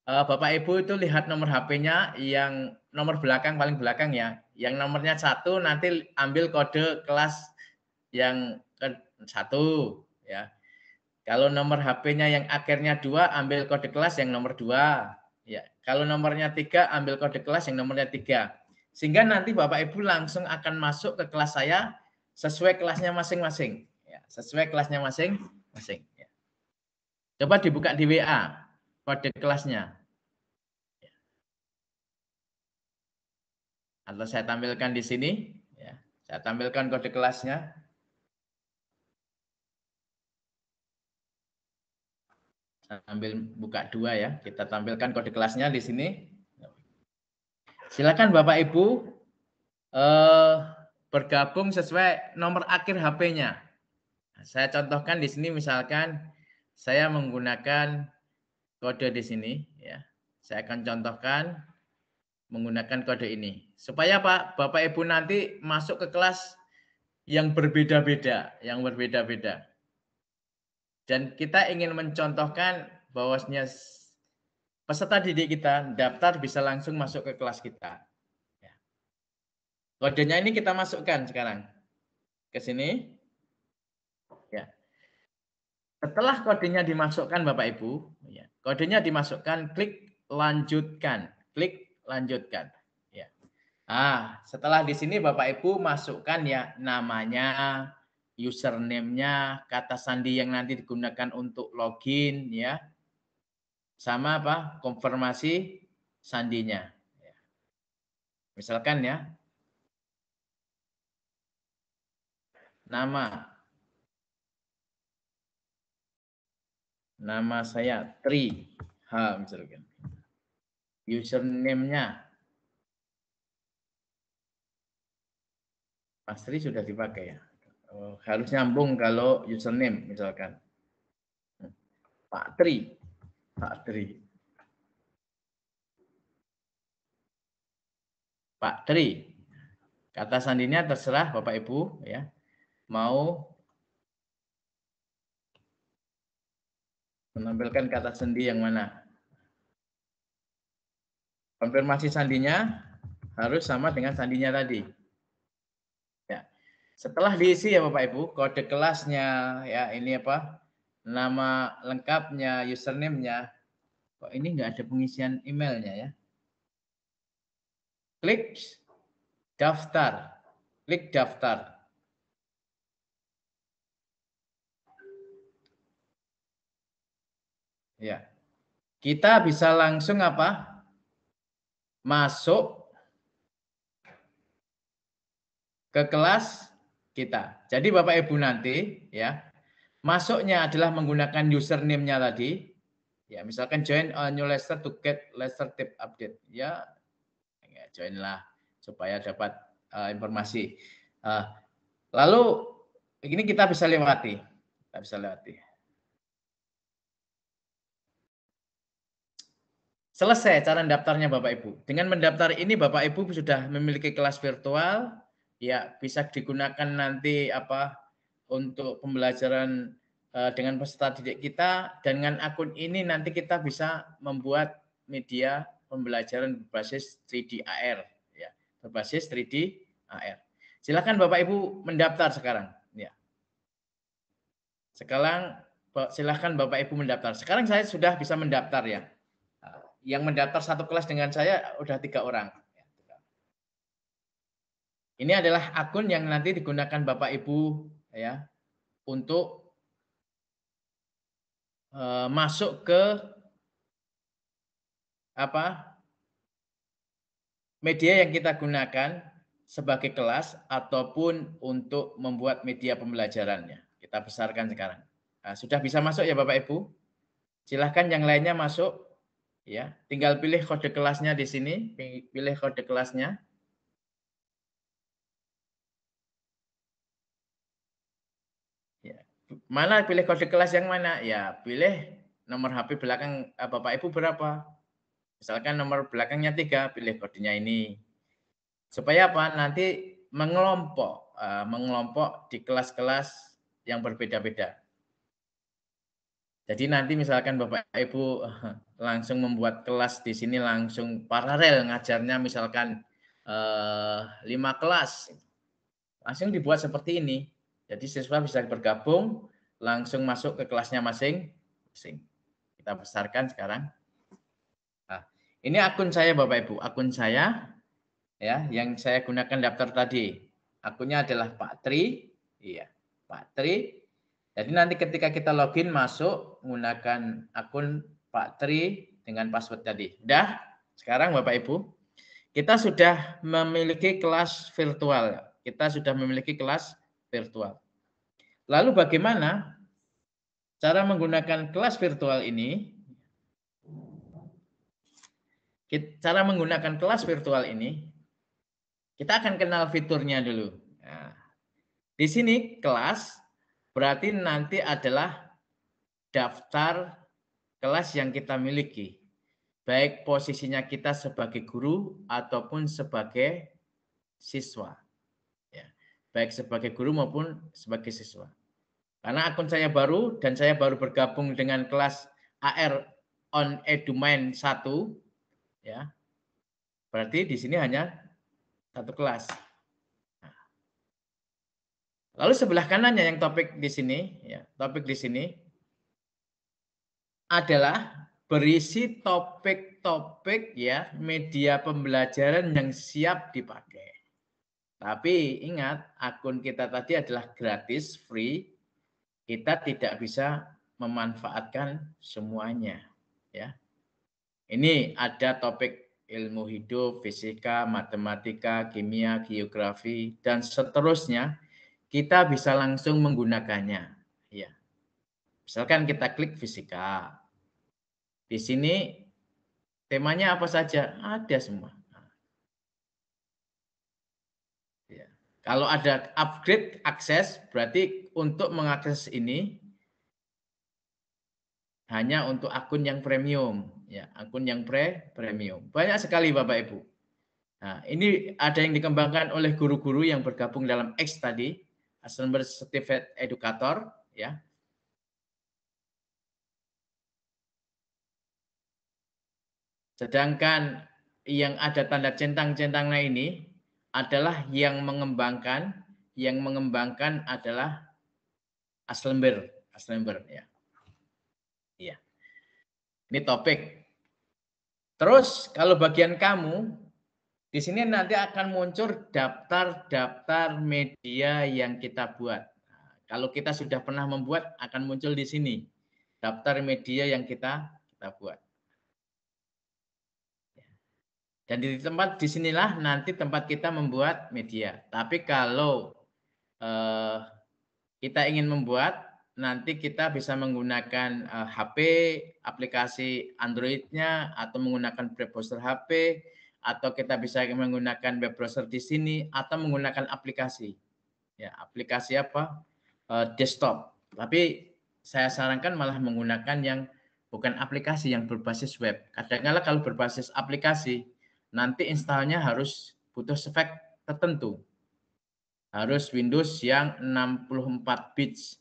Uh, Bapak Ibu itu lihat nomor HP-nya yang nomor belakang paling belakang ya, yang nomornya satu nanti ambil kode kelas yang ke satu ya kalau nomor HP-nya yang akhirnya dua, ambil kode kelas yang nomor dua. Ya, kalau nomornya tiga, ambil kode kelas yang nomornya tiga. Sehingga nanti Bapak Ibu langsung akan masuk ke kelas saya sesuai kelasnya masing-masing. Ya, sesuai kelasnya masing-masing. Ya. Coba dibuka di WA kode kelasnya. Ya. Atau saya tampilkan di sini. Ya. Saya tampilkan kode kelasnya. ambil buka dua ya. Kita tampilkan kode kelasnya di sini. Silakan Bapak Ibu eh, bergabung sesuai nomor akhir HP-nya. Nah, saya contohkan di sini misalkan saya menggunakan kode di sini ya. Saya akan contohkan menggunakan kode ini. Supaya Pak Bapak Ibu nanti masuk ke kelas yang berbeda-beda, yang berbeda-beda. Dan kita ingin mencontohkan bahwasanya peserta didik kita daftar bisa langsung masuk ke kelas kita. Ya. Kodenya ini kita masukkan sekarang ke sini. Ya. Setelah kodenya dimasukkan Bapak Ibu, ya. kodenya dimasukkan, klik lanjutkan, klik lanjutkan. Ya. Ah, setelah di sini Bapak Ibu masukkan ya namanya, username-nya, kata sandi yang nanti digunakan untuk login ya. Sama apa? Konfirmasi sandinya. Ya. Misalkan ya. Nama. Nama saya Tri H misalkan. Username-nya Mas Tri sudah dipakai ya. Eh, harus nyambung kalau username misalkan. Hmm. Pak Tri, Pak Tri. Pak Tri. Kata sandinya terserah Bapak Ibu ya. Mau menampilkan kata sendi yang mana? Konfirmasi sandinya harus sama dengan sandinya tadi. Setelah diisi ya Bapak Ibu, kode kelasnya ya ini apa? Nama lengkapnya, username-nya. Kok ini enggak ada pengisian emailnya ya? Klik daftar. Klik daftar. Ya. Kita bisa langsung apa? Masuk ke kelas kita. Jadi Bapak Ibu nanti ya masuknya adalah menggunakan username-nya tadi. Ya, misalkan join a uh, new Lester to get Lester tip update. Ya, ya joinlah supaya dapat uh, informasi. Uh, lalu ini kita bisa lewati. Kita bisa lewati. Selesai cara mendaftarnya Bapak Ibu. Dengan mendaftar ini Bapak Ibu sudah memiliki kelas virtual ya bisa digunakan nanti apa untuk pembelajaran uh, dengan peserta didik kita dan dengan akun ini nanti kita bisa membuat media pembelajaran berbasis 3D AR ya berbasis 3D AR silakan bapak ibu mendaftar sekarang ya sekarang silakan Bapak Ibu mendaftar. Sekarang saya sudah bisa mendaftar ya. Yang mendaftar satu kelas dengan saya udah tiga orang. Ini adalah akun yang nanti digunakan Bapak Ibu ya untuk uh, masuk ke apa media yang kita gunakan sebagai kelas ataupun untuk membuat media pembelajarannya. Kita besarkan sekarang. Nah, sudah bisa masuk ya Bapak Ibu? Silahkan yang lainnya masuk. ya. Tinggal pilih kode kelasnya di sini. Pilih kode kelasnya. mana pilih kode kelas yang mana? Ya, pilih nomor HP belakang eh, Bapak Ibu berapa? Misalkan nomor belakangnya tiga, pilih kodenya ini. Supaya apa? Nanti mengelompok, eh, mengelompok di kelas-kelas yang berbeda-beda. Jadi nanti misalkan Bapak Ibu eh, langsung membuat kelas di sini langsung paralel ngajarnya misalkan lima kelas. Langsung dibuat seperti ini. Jadi siswa bisa bergabung langsung masuk ke kelasnya masing-masing. Kita besarkan sekarang. Nah, ini akun saya Bapak Ibu, akun saya ya yang saya gunakan daftar tadi. Akunnya adalah Pak Tri. Iya, Pak Tri. Jadi nanti ketika kita login masuk menggunakan akun Pak Tri dengan password tadi. Dah, sekarang Bapak Ibu, kita sudah memiliki kelas virtual. Kita sudah memiliki kelas virtual. Lalu bagaimana cara menggunakan kelas virtual ini? Cara menggunakan kelas virtual ini, kita akan kenal fiturnya dulu. Nah, di sini kelas berarti nanti adalah daftar kelas yang kita miliki. Baik posisinya kita sebagai guru ataupun sebagai siswa baik sebagai guru maupun sebagai siswa. Karena akun saya baru dan saya baru bergabung dengan kelas AR on Edumain 1 ya. Berarti di sini hanya satu kelas. Nah. Lalu sebelah kanannya yang topik di sini ya, topik di sini adalah berisi topik-topik ya media pembelajaran yang siap dipakai. Tapi ingat, akun kita tadi adalah gratis, free. Kita tidak bisa memanfaatkan semuanya. Ya, Ini ada topik ilmu hidup, fisika, matematika, kimia, geografi, dan seterusnya. Kita bisa langsung menggunakannya. Ya. Misalkan kita klik fisika. Di sini temanya apa saja? Ada semua. Kalau ada upgrade akses, berarti untuk mengakses ini hanya untuk akun yang premium, ya akun yang pre premium. Banyak sekali Bapak Ibu. Nah, ini ada yang dikembangkan oleh guru-guru yang bergabung dalam X tadi, Asrama Certificate Educator, ya. Sedangkan yang ada tanda centang-centangnya ini adalah yang mengembangkan, yang mengembangkan adalah aslember, aslember ya. Iya. Ini topik. Terus kalau bagian kamu di sini nanti akan muncul daftar-daftar media yang kita buat. Nah, kalau kita sudah pernah membuat akan muncul di sini daftar media yang kita kita buat. Dan di tempat di disinilah nanti tempat kita membuat media. Tapi kalau eh, kita ingin membuat, nanti kita bisa menggunakan eh, HP, aplikasi Androidnya, atau menggunakan web browser HP, atau kita bisa menggunakan web browser di sini, atau menggunakan aplikasi. Ya, aplikasi apa? Eh, desktop. Tapi saya sarankan malah menggunakan yang bukan aplikasi yang berbasis web. Kadang-kala kalau berbasis aplikasi, nanti installnya harus butuh spek tertentu. Harus Windows yang 64 bits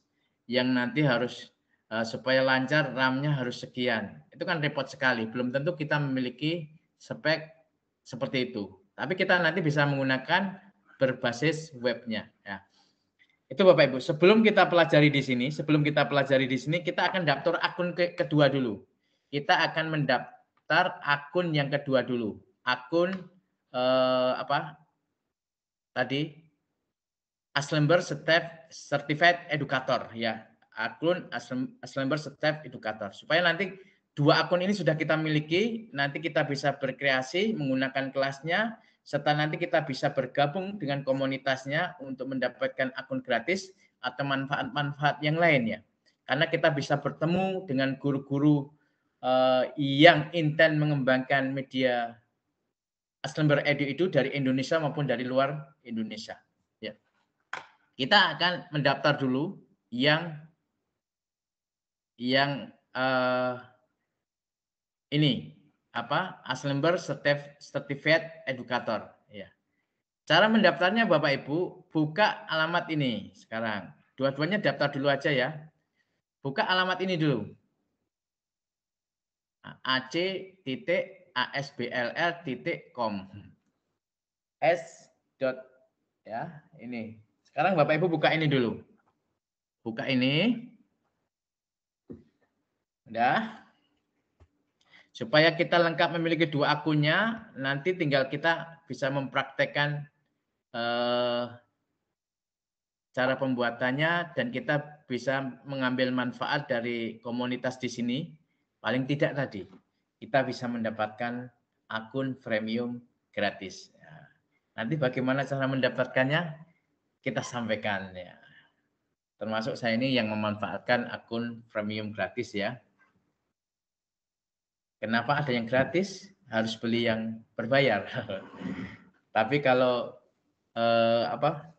yang nanti harus eh, supaya lancar RAM-nya harus sekian. Itu kan repot sekali. Belum tentu kita memiliki spek seperti itu. Tapi kita nanti bisa menggunakan berbasis webnya. Ya. Itu Bapak Ibu. Sebelum kita pelajari di sini, sebelum kita pelajari di sini, kita akan daftar akun ke kedua dulu. Kita akan mendaftar akun yang kedua dulu akun eh, apa tadi Aslember step Certified Educator ya akun Aslember step Educator supaya nanti dua akun ini sudah kita miliki nanti kita bisa berkreasi menggunakan kelasnya serta nanti kita bisa bergabung dengan komunitasnya untuk mendapatkan akun gratis atau manfaat-manfaat yang lain ya karena kita bisa bertemu dengan guru-guru eh, yang intent mengembangkan media sumber edu itu dari Indonesia maupun dari luar Indonesia. Ya. Kita akan mendaftar dulu yang yang uh, ini apa Aslember Certificate Educator. Ya. Cara mendaftarnya Bapak Ibu buka alamat ini sekarang. Dua-duanya daftar dulu aja ya. Buka alamat ini dulu. AC titik asbll.com s. ya, ini. Sekarang Bapak Ibu buka ini dulu. Buka ini. Udah. Supaya kita lengkap memiliki dua akunnya, nanti tinggal kita bisa mempraktekkan eh, cara pembuatannya dan kita bisa mengambil manfaat dari komunitas di sini. Paling tidak tadi kita bisa mendapatkan akun premium gratis. Ya. Nanti bagaimana cara mendapatkannya? Kita sampaikan ya. Termasuk saya ini yang memanfaatkan akun premium gratis ya. Kenapa ada yang gratis? Harus beli yang berbayar. Tapi kalau eh, apa?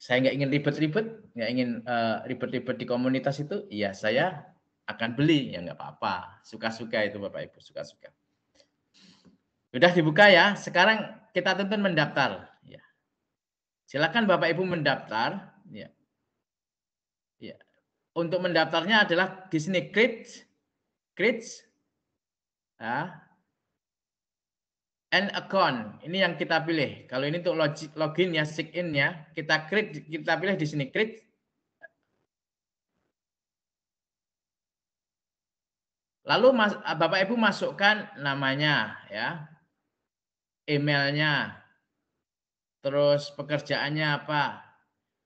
Saya nggak ingin ribet-ribet, nggak ingin eh, ribet-ribet eh, di komunitas itu. ya saya akan beli ya nggak apa-apa suka-suka itu bapak ibu suka-suka sudah dibuka ya sekarang kita tuntun mendaftar ya silakan bapak ibu mendaftar ya ya untuk mendaftarnya adalah di sini klik klik ya. an account ini yang kita pilih kalau ini untuk login ya sign in ya kita klik kita pilih di sini klik Lalu mas, Bapak Ibu masukkan namanya ya. Emailnya. Terus pekerjaannya apa?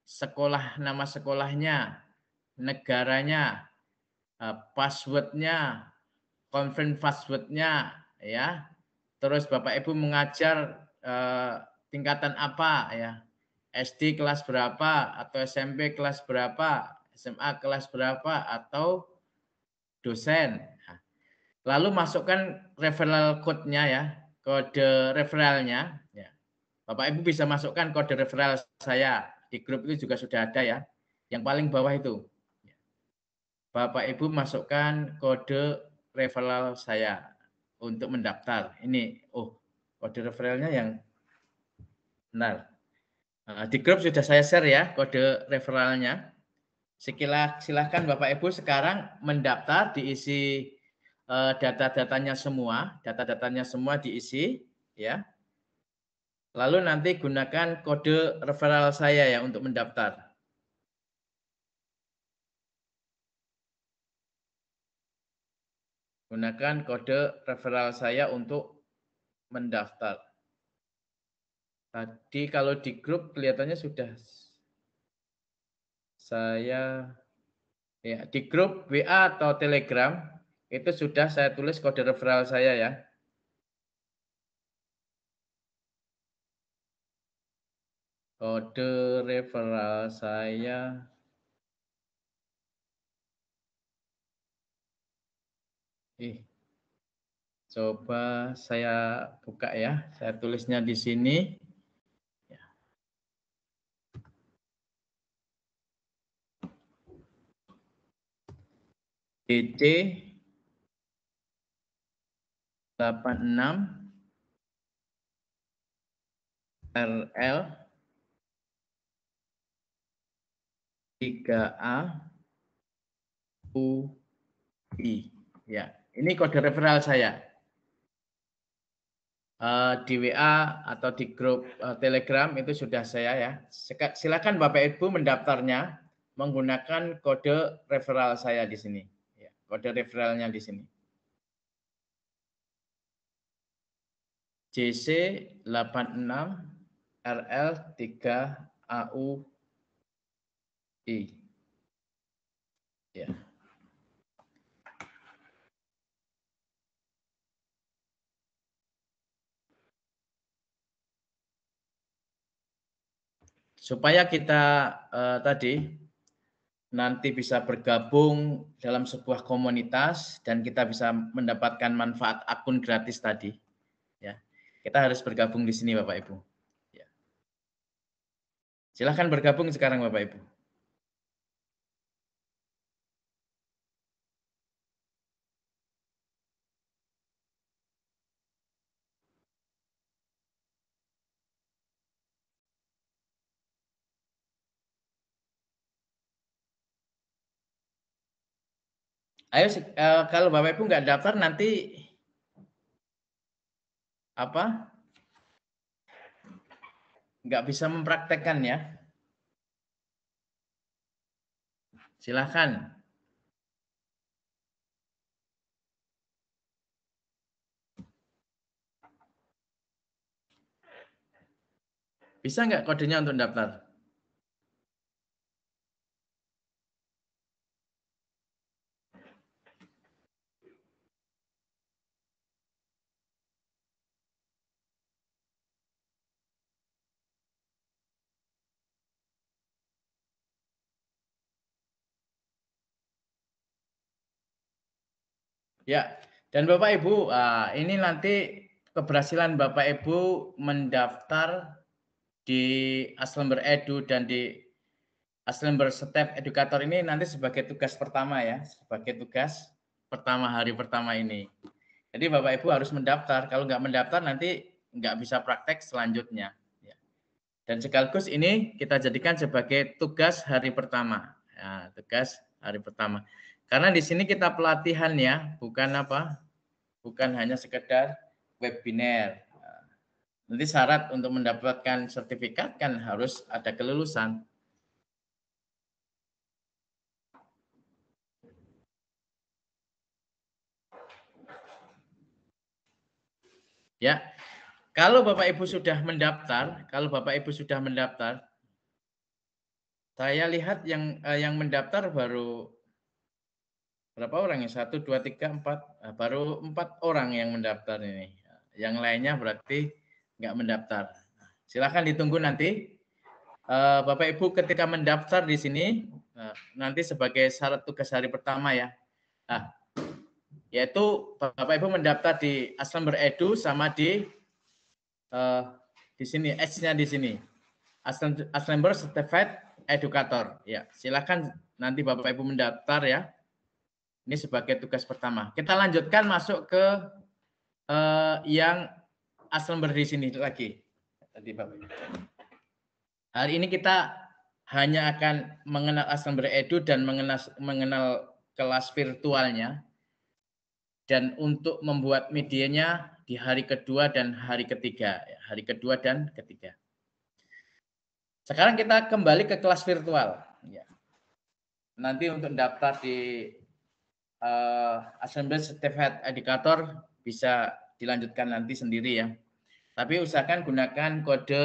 Sekolah nama sekolahnya, negaranya, eh, passwordnya, conference passwordnya ya. Terus Bapak Ibu mengajar eh, tingkatan apa ya? SD kelas berapa atau SMP kelas berapa, SMA kelas berapa atau dosen Lalu masukkan referral code-nya ya, kode referralnya. Ya. Bapak Ibu bisa masukkan kode referral saya di grup itu juga sudah ada ya, yang paling bawah itu. Ya. Bapak Ibu masukkan kode referral saya untuk mendaftar. Ini, oh kode referralnya yang benar. Nah, di grup sudah saya share ya kode referralnya. Sekilah, silahkan Bapak Ibu sekarang mendaftar diisi Eh, data-datanya semua, data-datanya semua diisi, ya. Lalu nanti gunakan kode referral saya ya untuk mendaftar. Gunakan kode referral saya untuk mendaftar. Tadi kalau di grup kelihatannya sudah saya ya di grup WA atau Telegram itu sudah saya tulis kode referral saya ya. Kode referral saya Ih, coba saya buka ya. Saya tulisnya di sini. Ya. DC 86 RL 3A UI. Ya, ini kode referral saya. Eh, di WA atau di grup eh, Telegram itu sudah saya ya. Silakan Bapak Ibu mendaftarnya menggunakan kode referral saya di sini. Ya, kode referralnya di sini. JC 86 RL 3 AU I. Ya. Supaya kita uh, tadi nanti bisa bergabung dalam sebuah komunitas dan kita bisa mendapatkan manfaat akun gratis tadi kita harus bergabung di sini Bapak Ibu. Ya. Silahkan bergabung sekarang Bapak Ibu. Ayo, eh, kalau Bapak Ibu nggak daftar nanti apa nggak bisa mempraktekkan ya silahkan bisa nggak kodenya untuk daftar Ya, dan Bapak Ibu, ah, ini nanti keberhasilan Bapak Ibu mendaftar di Aslember Edu dan di Aslember Step Edukator ini nanti sebagai tugas pertama ya, sebagai tugas pertama hari pertama ini. Jadi Bapak Ibu harus mendaftar. Kalau nggak mendaftar nanti nggak bisa praktek selanjutnya. Ya. Dan sekaligus ini kita jadikan sebagai tugas hari pertama. Ya, tugas hari pertama. Karena di sini kita pelatihan ya, bukan apa? Bukan hanya sekedar webinar. Nanti syarat untuk mendapatkan sertifikat kan harus ada kelulusan. Ya. Kalau Bapak Ibu sudah mendaftar, kalau Bapak Ibu sudah mendaftar, saya lihat yang eh, yang mendaftar baru berapa orang ya? Satu, dua, tiga, empat. Ah, baru empat orang yang mendaftar ini. Yang lainnya berarti nggak mendaftar. Silahkan ditunggu nanti. Eh, Bapak Ibu ketika mendaftar di sini, eh, nanti sebagai syarat tugas hari pertama ya. Nah, yaitu Bapak Ibu mendaftar di Aslam Beredu sama di eh, di sini, S-nya di sini. Aslam, Aslam Certified Educator. Ya, silakan nanti Bapak Ibu mendaftar ya. Ini sebagai tugas pertama. Kita lanjutkan masuk ke uh, yang asal berdiri sini lagi. Tadi Bapak. Hari ini kita hanya akan mengenal asal beredu dan mengenal, mengenal kelas virtualnya. Dan untuk membuat medianya di hari kedua dan hari ketiga. Ya, hari kedua dan ketiga. Sekarang kita kembali ke kelas virtual. Ya. Nanti untuk daftar di uh, eh, assembly certificate indicator bisa dilanjutkan nanti sendiri ya. Tapi usahakan gunakan kode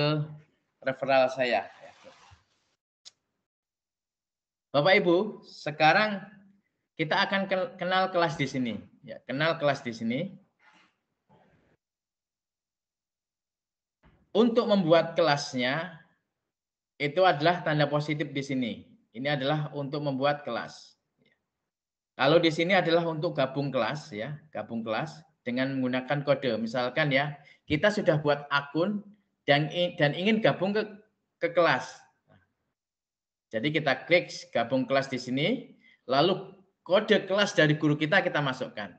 referral saya. Bapak Ibu, sekarang kita akan kenal kelas di sini. Ya, kenal kelas di sini. Untuk membuat kelasnya, itu adalah tanda positif di sini. Ini adalah untuk membuat kelas. Kalau di sini adalah untuk gabung kelas ya, gabung kelas dengan menggunakan kode. Misalkan ya, kita sudah buat akun dan dan ingin gabung ke ke kelas. Jadi kita klik gabung kelas di sini, lalu kode kelas dari guru kita kita masukkan.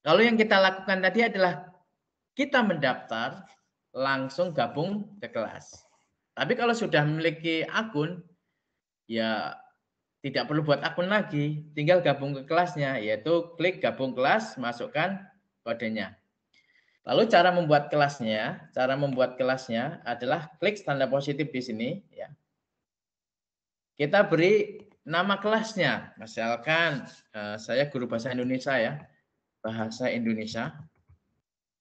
Kalau yang kita lakukan tadi adalah kita mendaftar langsung gabung ke kelas. Tapi kalau sudah memiliki akun, ya tidak perlu buat akun lagi, tinggal gabung ke kelasnya, yaitu klik gabung kelas, masukkan kodenya. Lalu cara membuat kelasnya, cara membuat kelasnya adalah klik tanda positif di sini. ya. Kita beri nama kelasnya, misalkan eh, saya guru bahasa Indonesia ya, bahasa Indonesia.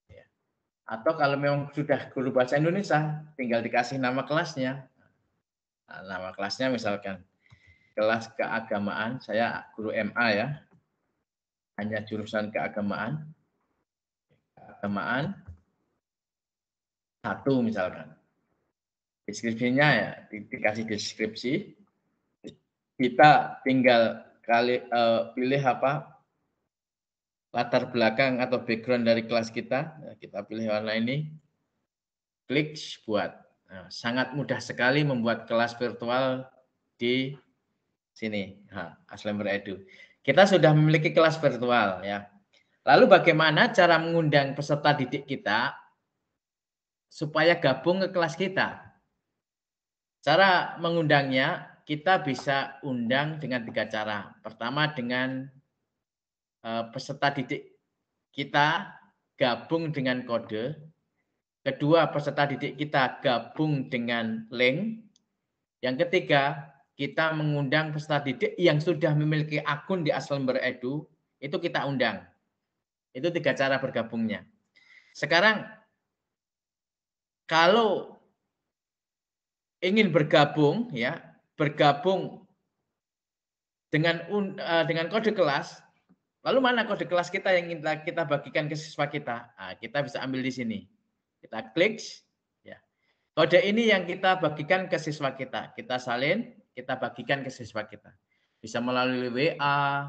Ya. Atau kalau memang sudah guru bahasa Indonesia, tinggal dikasih nama kelasnya. Nah, nama kelasnya misalkan kelas keagamaan, saya guru MA ya, hanya jurusan keagamaan, keagamaan satu misalkan. Deskripsinya ya dikasih deskripsi, kita tinggal kali uh, pilih apa latar belakang atau background dari kelas kita, ya, kita pilih warna ini, klik buat. Nah, sangat mudah sekali membuat kelas virtual di Sini, ha, Aslem Kita sudah memiliki kelas virtual ya. Lalu bagaimana cara mengundang peserta didik kita supaya gabung ke kelas kita? Cara mengundangnya kita bisa undang dengan tiga cara. Pertama dengan eh, peserta didik kita gabung dengan kode. Kedua, peserta didik kita gabung dengan link. Yang ketiga, kita mengundang peserta didik yang sudah memiliki akun di Aslam Beredu itu kita undang. Itu tiga cara bergabungnya. Sekarang, kalau ingin bergabung, ya bergabung dengan eh, dengan kode kelas, lalu mana kode kelas kita yang ingin kita bagikan ke siswa kita? Nah, kita bisa ambil di sini. Kita klik, ya. Kode ini yang kita bagikan ke siswa kita. Kita salin, kita bagikan ke siswa kita. Bisa melalui WA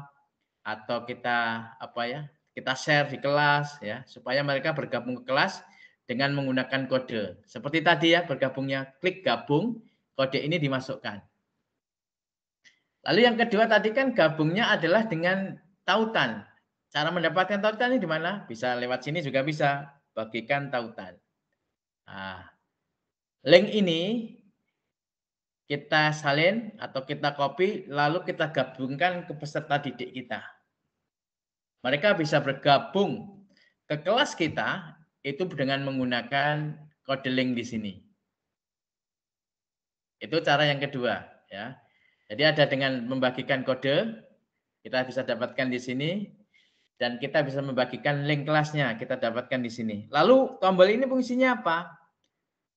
atau kita apa ya, kita share di kelas ya, supaya mereka bergabung ke kelas dengan menggunakan kode. Seperti tadi ya, bergabungnya klik gabung, kode ini dimasukkan. Lalu yang kedua tadi kan gabungnya adalah dengan tautan. Cara mendapatkan tautan ini di mana? Bisa lewat sini juga bisa, bagikan tautan. Nah, link ini kita salin atau kita copy, lalu kita gabungkan ke peserta didik kita. Mereka bisa bergabung ke kelas kita itu dengan menggunakan kode link di sini. Itu cara yang kedua, ya. Jadi ada dengan membagikan kode, kita bisa dapatkan di sini dan kita bisa membagikan link kelasnya, kita dapatkan di sini. Lalu tombol ini fungsinya apa?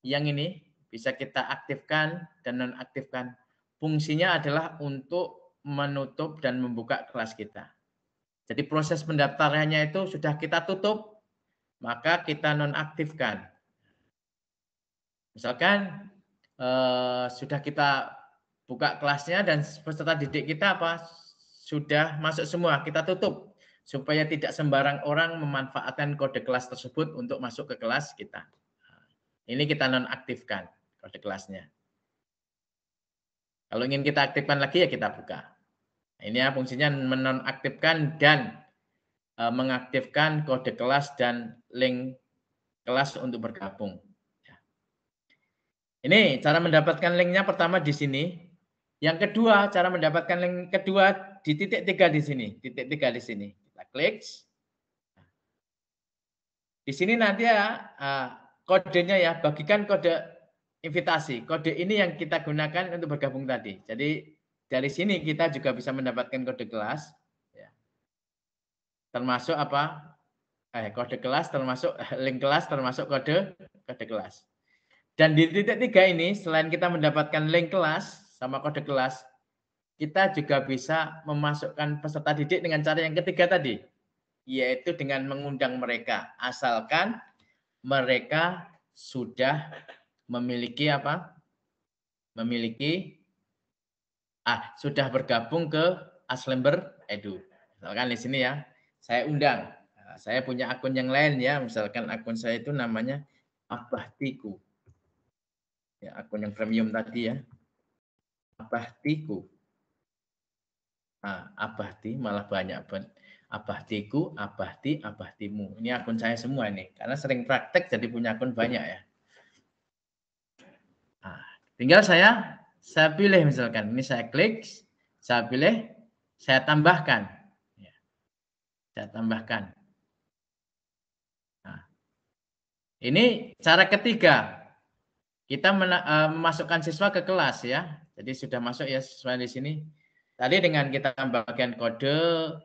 Yang ini bisa kita aktifkan dan nonaktifkan. Fungsinya adalah untuk menutup dan membuka kelas kita. Jadi proses pendaftarannya itu sudah kita tutup, maka kita nonaktifkan. Misalkan eh, sudah kita buka kelasnya dan peserta didik kita apa sudah masuk semua, kita tutup supaya tidak sembarang orang memanfaatkan kode kelas tersebut untuk masuk ke kelas kita. Nah, ini kita nonaktifkan pada kelasnya. Kalau ingin kita aktifkan lagi ya kita buka. Ini ya fungsinya menonaktifkan dan e, mengaktifkan kode kelas dan link kelas untuk bergabung. Ya. Ini cara mendapatkan linknya pertama di sini. Yang kedua, cara mendapatkan link kedua di titik tiga di sini. Titik tiga di sini. Kita klik. Di sini nanti ya e, kodenya ya, bagikan kode invitasi. Kode ini yang kita gunakan untuk bergabung tadi. Jadi dari sini kita juga bisa mendapatkan kode kelas. Ya. Termasuk apa? Eh, kode kelas termasuk link kelas termasuk kode kode kelas. Dan di titik tiga ini selain kita mendapatkan link kelas sama kode kelas, kita juga bisa memasukkan peserta didik dengan cara yang ketiga tadi, yaitu dengan mengundang mereka asalkan mereka sudah memiliki apa? Memiliki ah sudah bergabung ke Aslember Edu. Misalkan di sini ya, saya undang. Nah, saya punya akun yang lain ya, misalkan akun saya itu namanya Abahtiku. Ya, akun yang premium tadi ya. Abahtiku. Ah, Abahti malah banyak banget. Abahtiku, Abahti, Abahtimu. Ini akun saya semua nih, karena sering praktek jadi punya akun banyak ya. Tinggal saya saya pilih misalkan ini saya klik, saya pilih, saya tambahkan. Ya. Saya tambahkan. Nah, ini cara ketiga. Kita e, memasukkan siswa ke kelas ya. Jadi sudah masuk ya siswa di sini. Tadi dengan kita membagikan kode,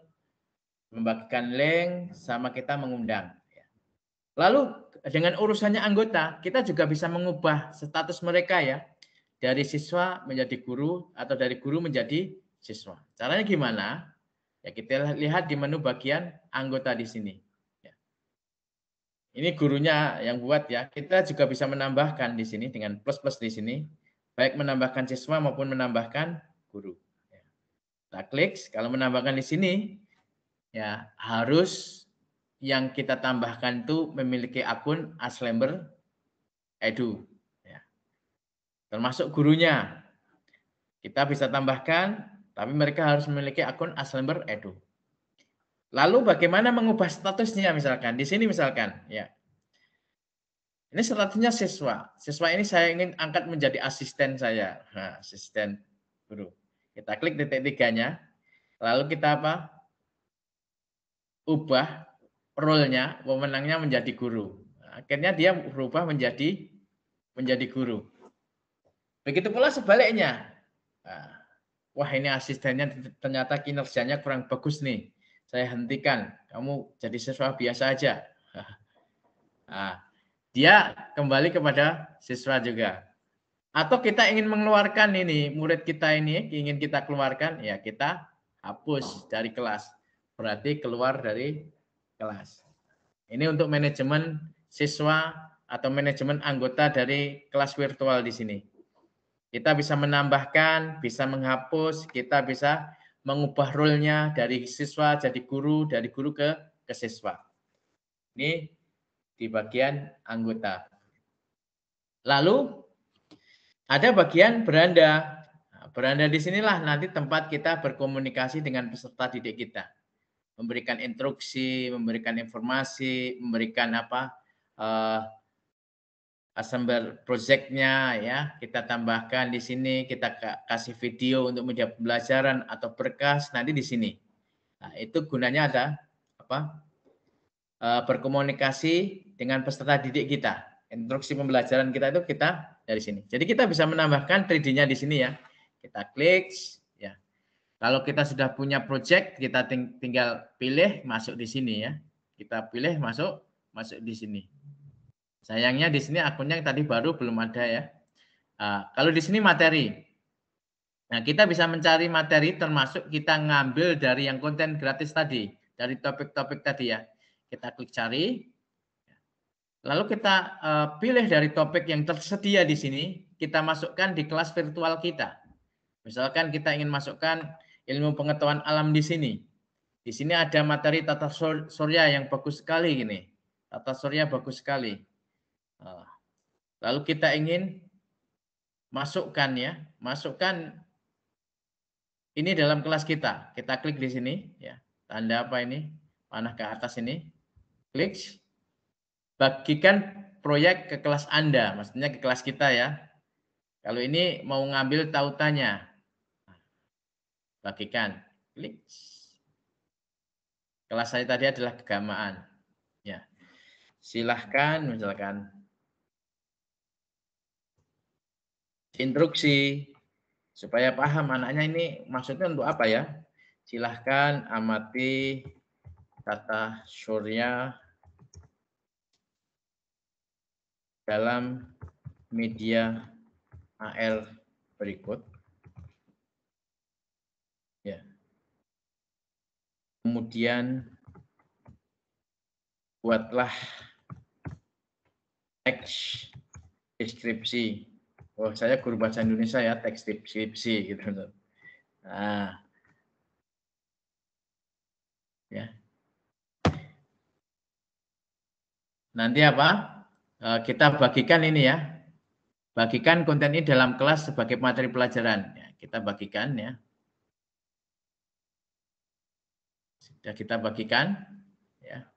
membagikan link, sama kita mengundang. Ya. Lalu dengan urusannya anggota, kita juga bisa mengubah status mereka ya dari siswa menjadi guru atau dari guru menjadi siswa. Caranya gimana? Ya kita lihat di menu bagian anggota di sini. Ya. Ini gurunya yang buat ya. Kita juga bisa menambahkan di sini dengan plus plus di sini, baik menambahkan siswa maupun menambahkan guru. Ya. Kita klik. Kalau menambahkan di sini, ya harus yang kita tambahkan itu memiliki akun Aslember Edu termasuk gurunya. Kita bisa tambahkan, tapi mereka harus memiliki akun Aslember Edu. Lalu bagaimana mengubah statusnya misalkan? Di sini misalkan, ya. Ini statusnya siswa. Siswa ini saya ingin angkat menjadi asisten saya. Nah, asisten guru. Kita klik titik tiganya. Lalu kita apa? Ubah role-nya, pemenangnya menjadi guru. Akhirnya dia berubah menjadi menjadi guru. Begitu pula sebaliknya. Nah, wah ini asistennya ternyata kinerjanya kurang bagus nih. Saya hentikan. Kamu jadi siswa biasa aja. Nah, dia kembali kepada siswa juga. Atau kita ingin mengeluarkan ini, murid kita ini ingin kita keluarkan, ya kita hapus dari kelas. Berarti keluar dari kelas. Ini untuk manajemen siswa atau manajemen anggota dari kelas virtual di sini. Kita bisa menambahkan, bisa menghapus, kita bisa mengubah rule-nya dari siswa jadi guru, dari guru ke, ke siswa. Ini di bagian anggota. Lalu ada bagian beranda. Nah, beranda di sinilah nanti tempat kita berkomunikasi dengan peserta didik kita. Memberikan instruksi, memberikan informasi, memberikan apa eh, Assemble projectnya ya kita tambahkan di sini kita kasih video untuk media pembelajaran atau berkas nanti di sini nah, itu gunanya ada apa eh, berkomunikasi dengan peserta didik kita instruksi pembelajaran kita itu kita dari sini jadi kita bisa menambahkan 3D-nya di sini ya kita klik ya kalau kita sudah punya project kita ting tinggal pilih masuk di sini ya kita pilih masuk masuk di sini Sayangnya di sini akunnya yang tadi baru belum ada ya. Uh, kalau di sini materi. Nah, kita bisa mencari materi termasuk kita ngambil dari yang konten gratis tadi, dari topik-topik tadi ya. Kita klik cari. Lalu kita uh, pilih dari topik yang tersedia di sini, kita masukkan di kelas virtual kita. Misalkan kita ingin masukkan ilmu pengetahuan alam di sini. Di sini ada materi tata surya yang bagus sekali ini. Tata surya bagus sekali. Ah. Lalu kita ingin masukkan ya, masukkan ini dalam kelas kita. Kita klik di sini ya. Tanda apa ini? Panah ke atas ini. Klik. Bagikan proyek ke kelas Anda, maksudnya ke kelas kita ya. Kalau ini mau ngambil tautannya, bagikan. Klik. Kelas saya tadi adalah kegamaan. Ya. Silahkan misalkan instruksi supaya paham anaknya ini maksudnya untuk apa ya. Silahkan amati Tata surya dalam media AR berikut. Ya. Kemudian buatlah teks deskripsi oh saya guru bahasa Indonesia ya teks skripsi gitu. Nah, ya. Nanti apa? Eh, kita bagikan ini ya. Bagikan konten ini dalam kelas sebagai materi pelajaran. Ya, kita bagikan ya. Sudah kita bagikan ya.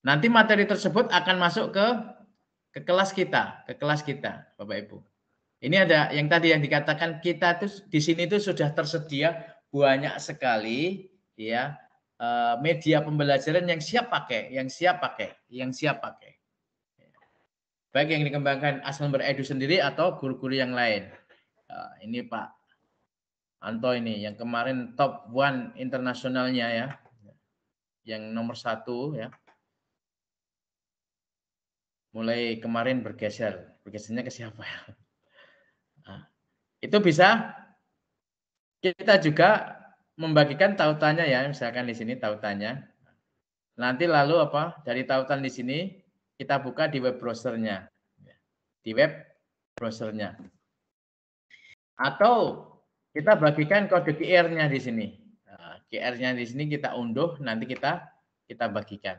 Nanti materi tersebut akan masuk ke ke kelas kita, ke kelas kita, Bapak Ibu. Ini ada yang tadi yang dikatakan kita tuh di sini tuh sudah tersedia banyak sekali ya eh, media pembelajaran yang siap pakai, yang siap pakai, yang siap pakai. Baik yang dikembangkan asal Beredu sendiri atau guru-guru yang lain. Eh, ini Pak Anto ini yang kemarin top one internasionalnya ya, yang nomor satu ya. Mulai kemarin bergeser, bergesernya ke siapa? ya? Itu bisa kita juga membagikan tautannya ya, misalkan di sini tautannya. Nanti lalu apa? Dari tautan di sini kita buka di web browsernya. Di web browsernya. Atau kita bagikan kode QR-nya di sini. Nah, QR-nya di sini kita unduh, nanti kita kita bagikan.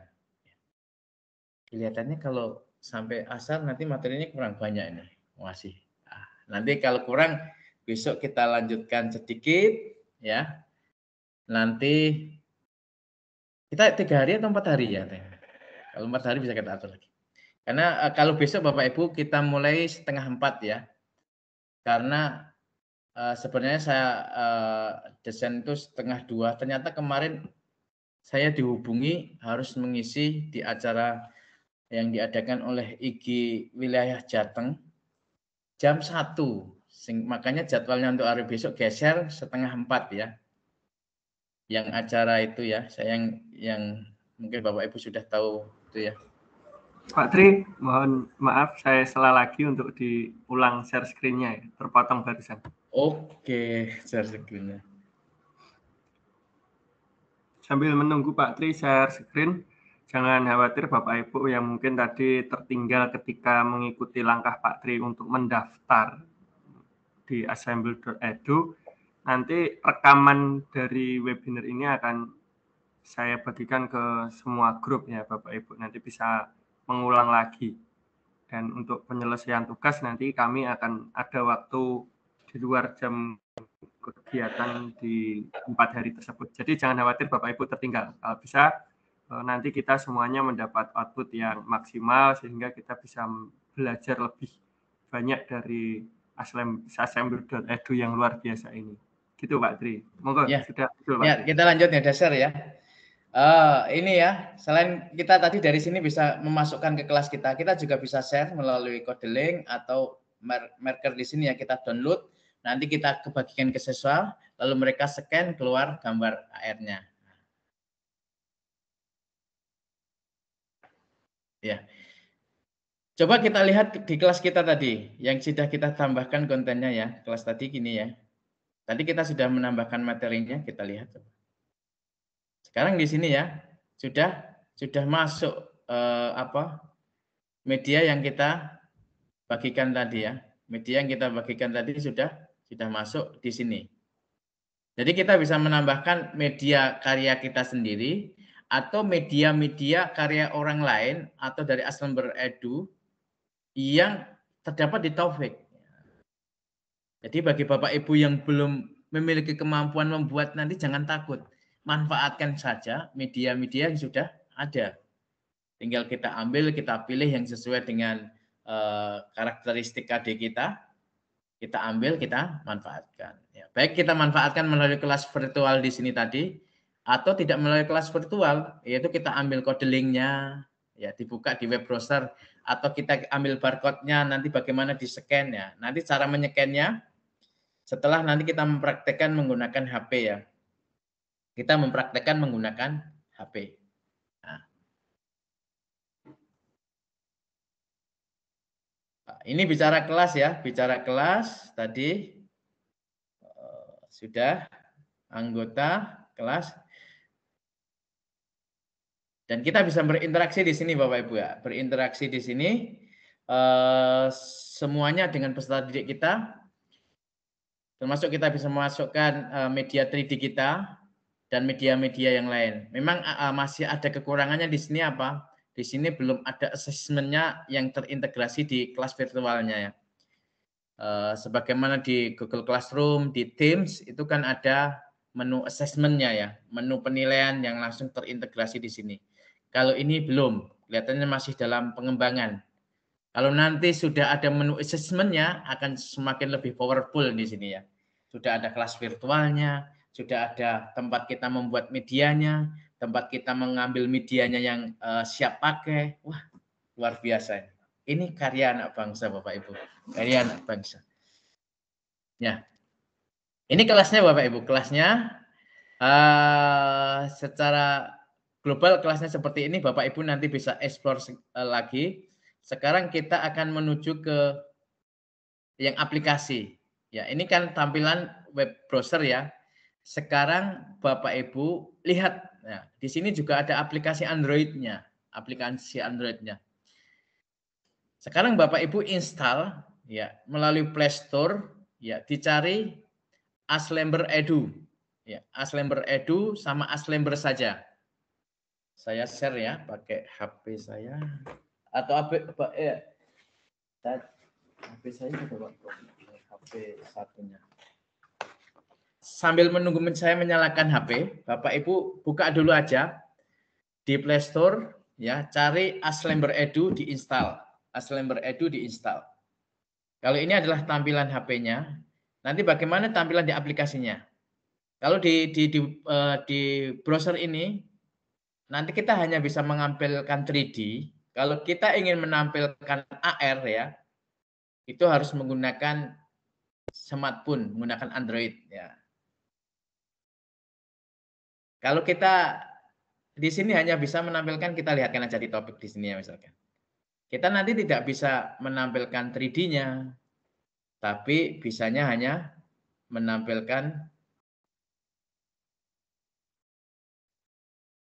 Kelihatannya kalau sampai asal nanti materinya kurang banyak ini. Masih. Ah, nanti kalau kurang Besok kita lanjutkan sedikit ya. Nanti kita tiga hari atau empat hari ya Kalau empat hari bisa kita atur lagi. Karena eh, kalau besok Bapak Ibu kita mulai setengah empat ya. Karena uh, sebenarnya saya uh, desain itu setengah dua. Ternyata kemarin saya dihubungi harus mengisi di acara yang diadakan oleh IG wilayah Jateng jam 1 Sing, makanya jadwalnya untuk hari besok geser setengah empat ya. Yang acara itu ya, saya yang, yang mungkin Bapak Ibu sudah tahu itu ya. Pak Tri, mohon maaf saya salah lagi untuk diulang share screen-nya ya, terpotong barusan. Oke, share screen-nya. Sambil menunggu Pak Tri share screen, jangan khawatir Bapak Ibu yang mungkin tadi tertinggal ketika mengikuti langkah Pak Tri untuk mendaftar di assemble.edu. Nanti rekaman dari webinar ini akan saya bagikan ke semua grup ya Bapak Ibu. Nanti bisa mengulang lagi. Dan untuk penyelesaian tugas nanti kami akan ada waktu di luar jam kegiatan di empat hari tersebut. Jadi jangan khawatir Bapak Ibu tertinggal. Kalau bisa eh, nanti kita semuanya mendapat output yang maksimal sehingga kita bisa belajar lebih banyak dari asembler.edu yang luar biasa ini. Gitu Pak Tri. Monggo ya. sudah betul Pak. Ya, kita lanjut ya dasar ya. Uh, ini ya, selain kita tadi dari sini bisa memasukkan ke kelas kita, kita juga bisa share melalui kode link atau marker di sini ya kita download. Nanti kita kebagikan ke siswa, lalu mereka scan keluar gambar AR-nya. Ya. Coba kita lihat di kelas kita tadi yang sudah kita tambahkan kontennya ya. Kelas tadi gini ya. Tadi kita sudah menambahkan materinya, kita lihat. Sekarang di sini ya, sudah sudah masuk eh, apa? media yang kita bagikan tadi ya. Media yang kita bagikan tadi sudah sudah masuk di sini. Jadi kita bisa menambahkan media karya kita sendiri atau media-media karya orang lain atau dari Aslember Edu yang terdapat di Taufik. Jadi bagi Bapak Ibu yang belum memiliki kemampuan membuat nanti jangan takut. Manfaatkan saja media-media yang sudah ada. Tinggal kita ambil, kita pilih yang sesuai dengan eh, karakteristik KD kita. Kita ambil, kita manfaatkan. Ya, baik kita manfaatkan melalui kelas virtual di sini tadi, atau tidak melalui kelas virtual, yaitu kita ambil kode linknya, ya dibuka di web browser atau kita ambil barcode-nya nanti bagaimana di scan ya. Nanti cara menyekannya setelah nanti kita mempraktekkan menggunakan HP ya. Kita mempraktekkan menggunakan HP. Nah. Ini bicara kelas ya, bicara kelas tadi eh, sudah anggota kelas dan kita bisa berinteraksi di sini Bapak Ibu ya, berinteraksi di sini uh, semuanya dengan peserta didik kita. Termasuk kita bisa memasukkan uh, media 3D kita dan media-media yang lain. Memang uh, masih ada kekurangannya di sini apa? Di sini belum ada asesmennya yang terintegrasi di kelas virtualnya ya. uh, sebagaimana di Google Classroom, di Teams itu kan ada menu assessmentnya ya, menu penilaian yang langsung terintegrasi di sini. Kalau ini belum, kelihatannya masih dalam pengembangan. Kalau nanti sudah ada menu assessment akan semakin lebih powerful di sini ya. Sudah ada kelas virtualnya, sudah ada tempat kita membuat medianya, tempat kita mengambil medianya yang uh, siap pakai. Wah, luar biasa. Ini karya anak bangsa Bapak Ibu, karya anak bangsa. Ya. Ini kelasnya Bapak Ibu, kelasnya uh, secara global kelasnya seperti ini Bapak Ibu nanti bisa explore eh, lagi. Sekarang kita akan menuju ke yang aplikasi. Ya, ini kan tampilan web browser ya. Sekarang Bapak Ibu lihat ya, di sini juga ada aplikasi Android-nya, aplikasi Android-nya. Sekarang Bapak Ibu install ya melalui Play Store ya dicari Aslember Edu ya Aslember Edu sama Aslember saja saya share ya pakai HP saya atau HP ya, HP saya juga Pak HP satunya. Sambil menunggu saya menyalakan HP, Bapak Ibu buka dulu aja di Play Store ya, cari Aslember Edu diinstal. Aslember Edu diinstal. Kalau ini adalah tampilan HP-nya, nanti bagaimana tampilan di aplikasinya? Kalau di di di, eh, di browser ini nanti kita hanya bisa menampilkan 3D. Kalau kita ingin menampilkan AR ya, itu harus menggunakan smartphone, menggunakan Android ya. Kalau kita di sini hanya bisa menampilkan kita lihatkan aja di topik di sini ya misalkan. Kita nanti tidak bisa menampilkan 3D-nya, tapi bisanya hanya menampilkan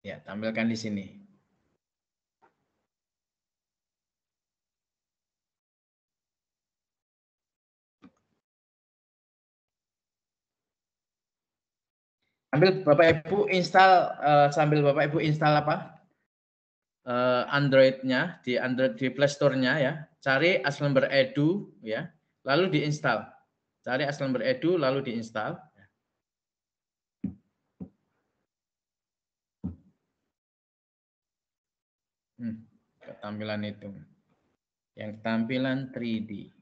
Ya, tampilkan di sini. Sambil Bapak Ibu install uh, sambil Bapak Ibu install apa? Uh, Android-nya di Android di Play Store-nya ya. Cari Aslember Edu ya, lalu diinstal. Cari Aslember Edu lalu diinstal. Hmm, ketampilan itu. Yang tampilan 3D.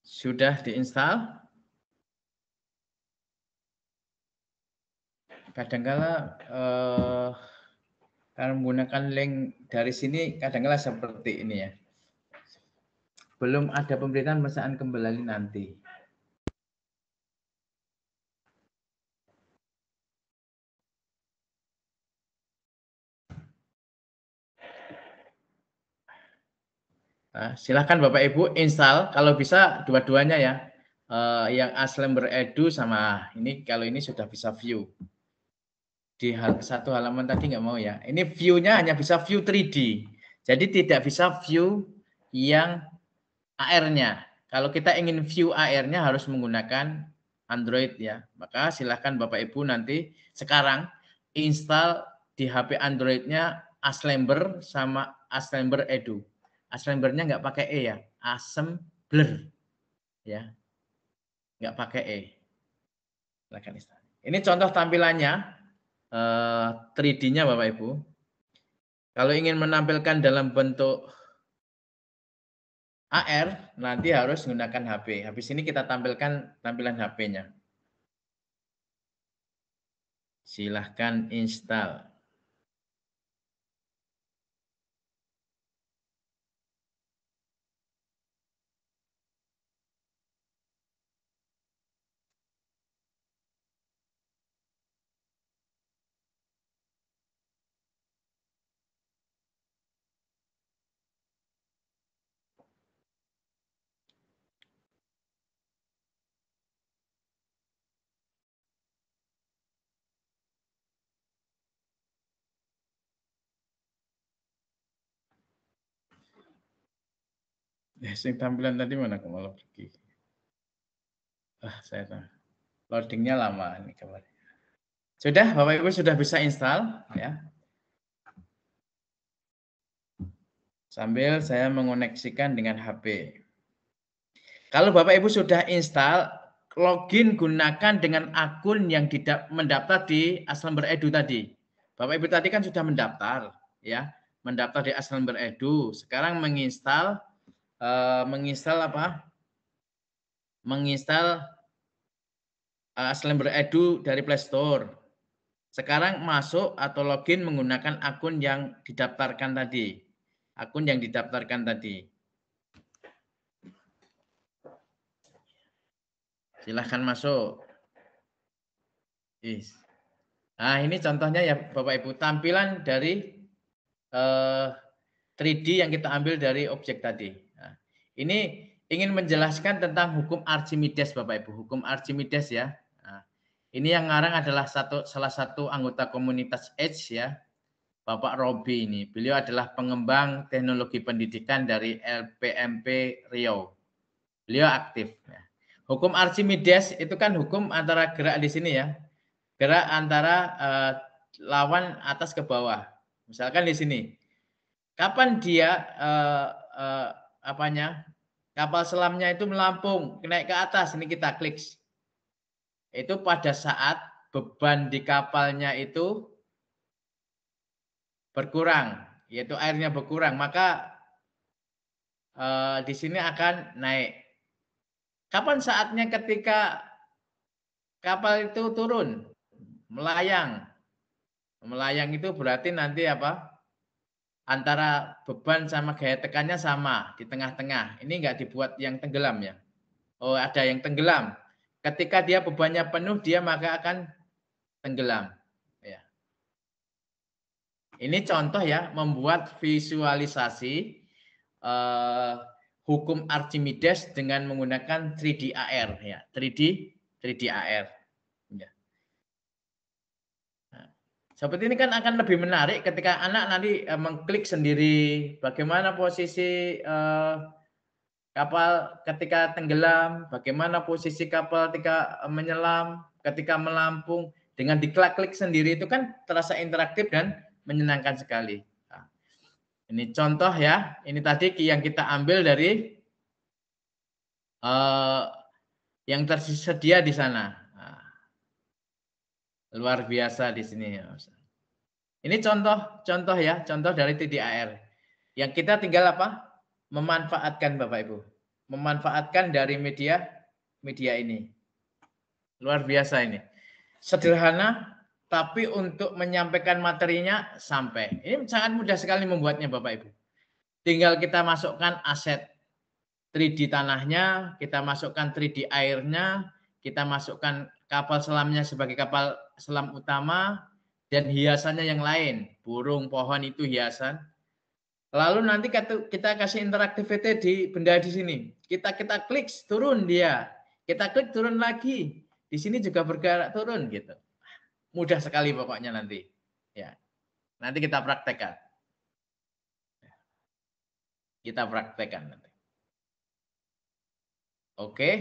Sudah diinstal? Kadangkala eh, kalau menggunakan link dari sini kadangkala seperti ini ya belum ada pemberitaan pemeriksaan kembali nanti. Nah, silahkan Bapak Ibu install kalau bisa dua-duanya ya. Uh, yang Aslem beredu sama ini kalau ini sudah bisa view. Di hal, satu halaman tadi nggak mau ya. Ini view-nya hanya bisa view 3D. Jadi tidak bisa view yang AR-nya. Kalau kita ingin view AR-nya harus menggunakan Android ya. Maka silahkan Bapak Ibu nanti sekarang install di HP Android-nya Aslember sama Aslember Edu. Aslembernya nggak pakai E ya, Assembler ya. Nggak pakai E. Silakan install. Ini contoh tampilannya 3D-nya eh, Bapak Ibu. Kalau ingin menampilkan dalam bentuk AR nanti harus menggunakan HP. Habis ini kita tampilkan tampilan HP-nya. Silahkan install. Casing tampilan tadi mana kok malah pergi. Ah, saya tahu. Loadingnya lama ini kemarin. Sudah, Bapak Ibu sudah bisa install ya. Sambil saya mengoneksikan dengan HP. Kalau Bapak Ibu sudah install, login gunakan dengan akun yang tidak mendaftar di Aslan Beredu tadi. Bapak Ibu tadi kan sudah mendaftar ya, mendaftar di Aslan Beredu. Sekarang menginstal uh, menginstal apa? Menginstal uh, eh, Slamber Edu dari Play Store. Sekarang masuk atau login menggunakan akun yang didaftarkan tadi. Akun yang didaftarkan tadi. Silahkan masuk. Is. Nah, ini contohnya ya Bapak Ibu, tampilan dari 3D eh, yang kita ambil dari objek tadi. Ini ingin menjelaskan tentang hukum Archimedes Bapak Ibu, hukum Archimedes ya. Nah, ini yang ngarang adalah satu salah satu anggota komunitas Edge ya. Bapak Robi ini, beliau adalah pengembang teknologi pendidikan dari LPMP Riau. Beliau aktif. Ya. Hukum Archimedes itu kan hukum antara gerak di sini ya, gerak antara eh, lawan atas ke bawah. Misalkan di sini, kapan dia eh, eh, apanya kapal selamnya itu melampung, naik ke atas ini kita klik itu pada saat beban di kapalnya itu berkurang yaitu airnya berkurang maka eh, di sini akan naik kapan saatnya ketika kapal itu turun melayang melayang itu berarti nanti apa antara beban sama gaya tekannya sama di tengah-tengah. Ini nggak dibuat yang tenggelam ya. Oh, ada yang tenggelam. Ketika dia bebannya penuh, dia maka akan tenggelam. Ya. Ini contoh ya, membuat visualisasi eh, hukum Archimedes dengan menggunakan 3D AR ya, 3D 3D AR. Seperti ini kan akan lebih menarik ketika anak nanti eh, mengklik sendiri bagaimana posisi eh, kapal ketika tenggelam, bagaimana posisi kapal ketika eh, menyelam, ketika melampung dengan diklik-klik sendiri itu kan terasa interaktif dan menyenangkan sekali. Nah, ini contoh ya, ini tadi yang kita ambil dari yang tersedia di sana. Luar biasa di sini ya, Ini contoh, contoh ya, contoh dari TDAR. Yang kita tinggal apa? Memanfaatkan Bapak Ibu. Memanfaatkan dari media media ini. Luar biasa ini. Sederhana tapi untuk menyampaikan materinya sampai. Ini sangat mudah sekali membuatnya Bapak Ibu. Tinggal kita masukkan aset 3D tanahnya, kita masukkan 3D airnya, kita masukkan kapal selamnya sebagai kapal selam utama dan hiasannya yang lain. Burung, pohon itu hiasan. Lalu nanti kita kasih interaktivitas di benda di sini. Kita kita klik turun dia. Kita klik turun lagi. Di sini juga bergerak turun gitu. Mudah sekali pokoknya nanti. Ya. Nanti kita praktekkan. Kita praktekkan nanti. Oke.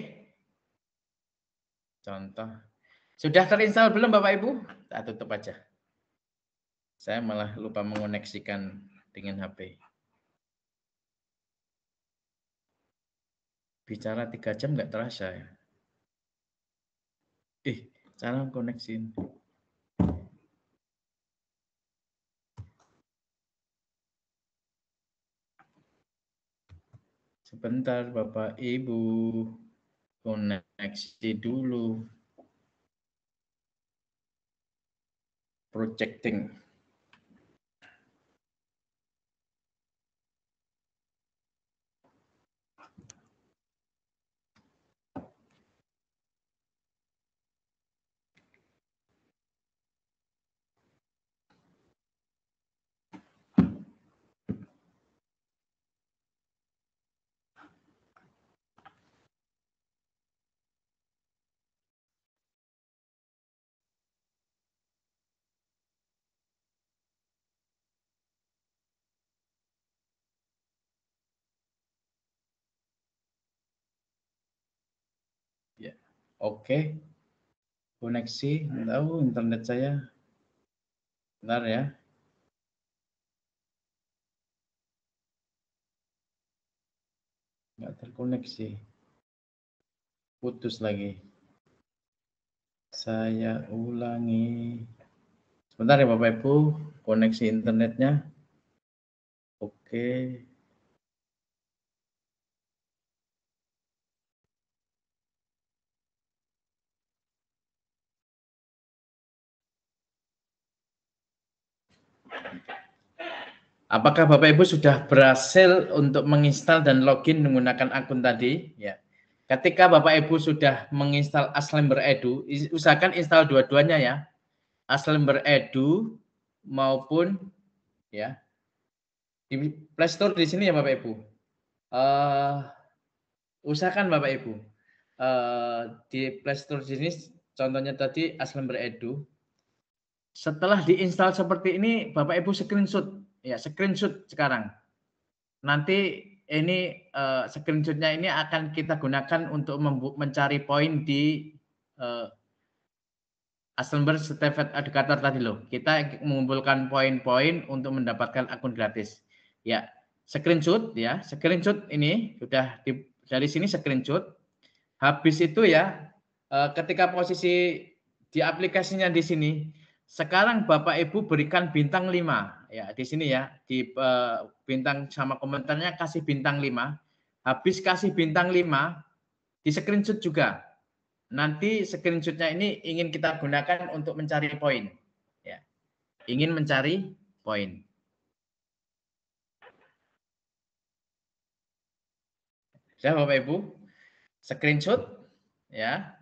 Contoh sudah terinstall belum Bapak Ibu? Kita tutup aja. Saya malah lupa mengoneksikan dengan HP. Bicara tiga jam nggak terasa ya. Eh, cara koneksin. Sebentar Bapak Ibu, koneksi dulu. projecting Oke. Okay. Koneksi, tahu internet saya. benar ya. Enggak terkoneksi. Putus lagi. Saya ulangi. Sebentar ya Bapak Ibu, koneksi internetnya. Oke. Okay. Apakah Bapak Ibu sudah berhasil untuk menginstal dan login menggunakan akun tadi? Ya. Ketika Bapak Ibu sudah menginstal Aslember Edu, usahakan install dua-duanya ya. Aslember Edu maupun ya. Di Play Store di sini ya Bapak Ibu. Uh, usahakan Bapak Ibu uh, di Play Store di sini contohnya tadi Aslember Edu setelah diinstal seperti ini, Bapak Ibu screenshot. Ya, screenshot sekarang. Nanti ini uh, screenshotnya ini akan kita gunakan untuk mencari poin di uh, eh, Assember Stefet Educator tadi loh. Kita mengumpulkan poin-poin untuk mendapatkan akun gratis. Ya, screenshot ya, screenshot ini sudah di, dari sini screenshot. Habis itu ya, uh, ketika posisi di aplikasinya di sini sekarang Bapak Ibu berikan bintang 5. Ya, di sini ya, di uh, bintang sama komentarnya kasih bintang 5. Habis kasih bintang 5, di screenshot juga. Nanti screenshotnya ini ingin kita gunakan untuk mencari poin. Ya. Ingin mencari poin. Ya Bapak Ibu, screenshot ya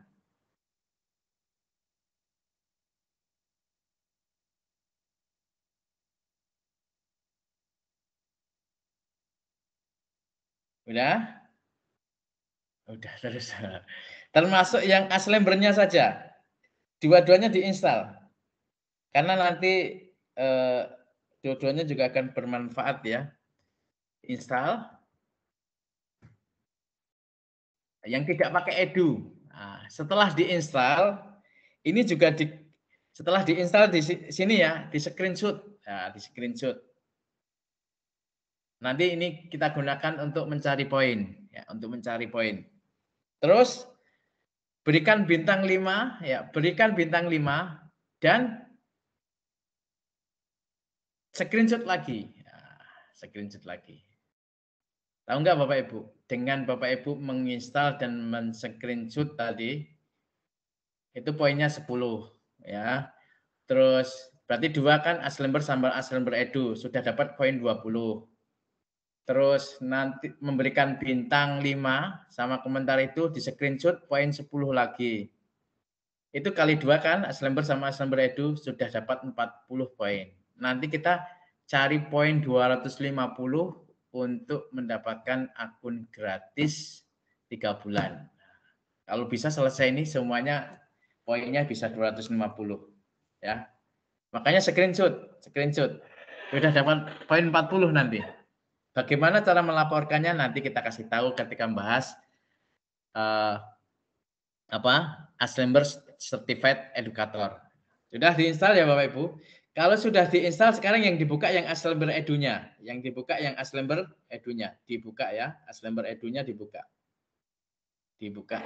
Udah? Udah terus. Termasuk yang aslembernya saja. Dua-duanya diinstal. Karena nanti eh, dua-duanya juga akan bermanfaat ya. Install. Yang tidak pakai edu. Nah, setelah diinstal, ini juga di, setelah diinstal di sini ya, di screenshot. Nah, di screenshot Nanti ini kita gunakan untuk mencari poin, ya, untuk mencari poin. Terus berikan bintang 5, ya, berikan bintang 5 dan screenshot lagi. Ya, screenshot lagi. Tahu nggak Bapak Ibu? Dengan Bapak Ibu menginstal dan men-screenshot tadi, itu poinnya 10. ya. Terus berarti dua kan aslember sambal aslember edu, sudah dapat poin 20 terus nanti memberikan bintang 5 sama komentar itu di screenshot poin 10 lagi. Itu kali dua kan, Aslember sama Aslember Edu sudah dapat 40 poin. Nanti kita cari poin 250 untuk mendapatkan akun gratis 3 bulan. Kalau bisa selesai ini semuanya poinnya bisa 250 ya. Makanya screenshot, screenshot. Sudah dapat poin 40 nanti. Bagaimana cara melaporkannya nanti kita kasih tahu ketika membahas uh, apa Aslember Certified Educator. Sudah diinstal ya Bapak Ibu? Kalau sudah diinstal sekarang yang dibuka yang Aslember Edunya, yang dibuka yang Aslember Edunya, dibuka ya, Aslember Edunya dibuka. Dibuka.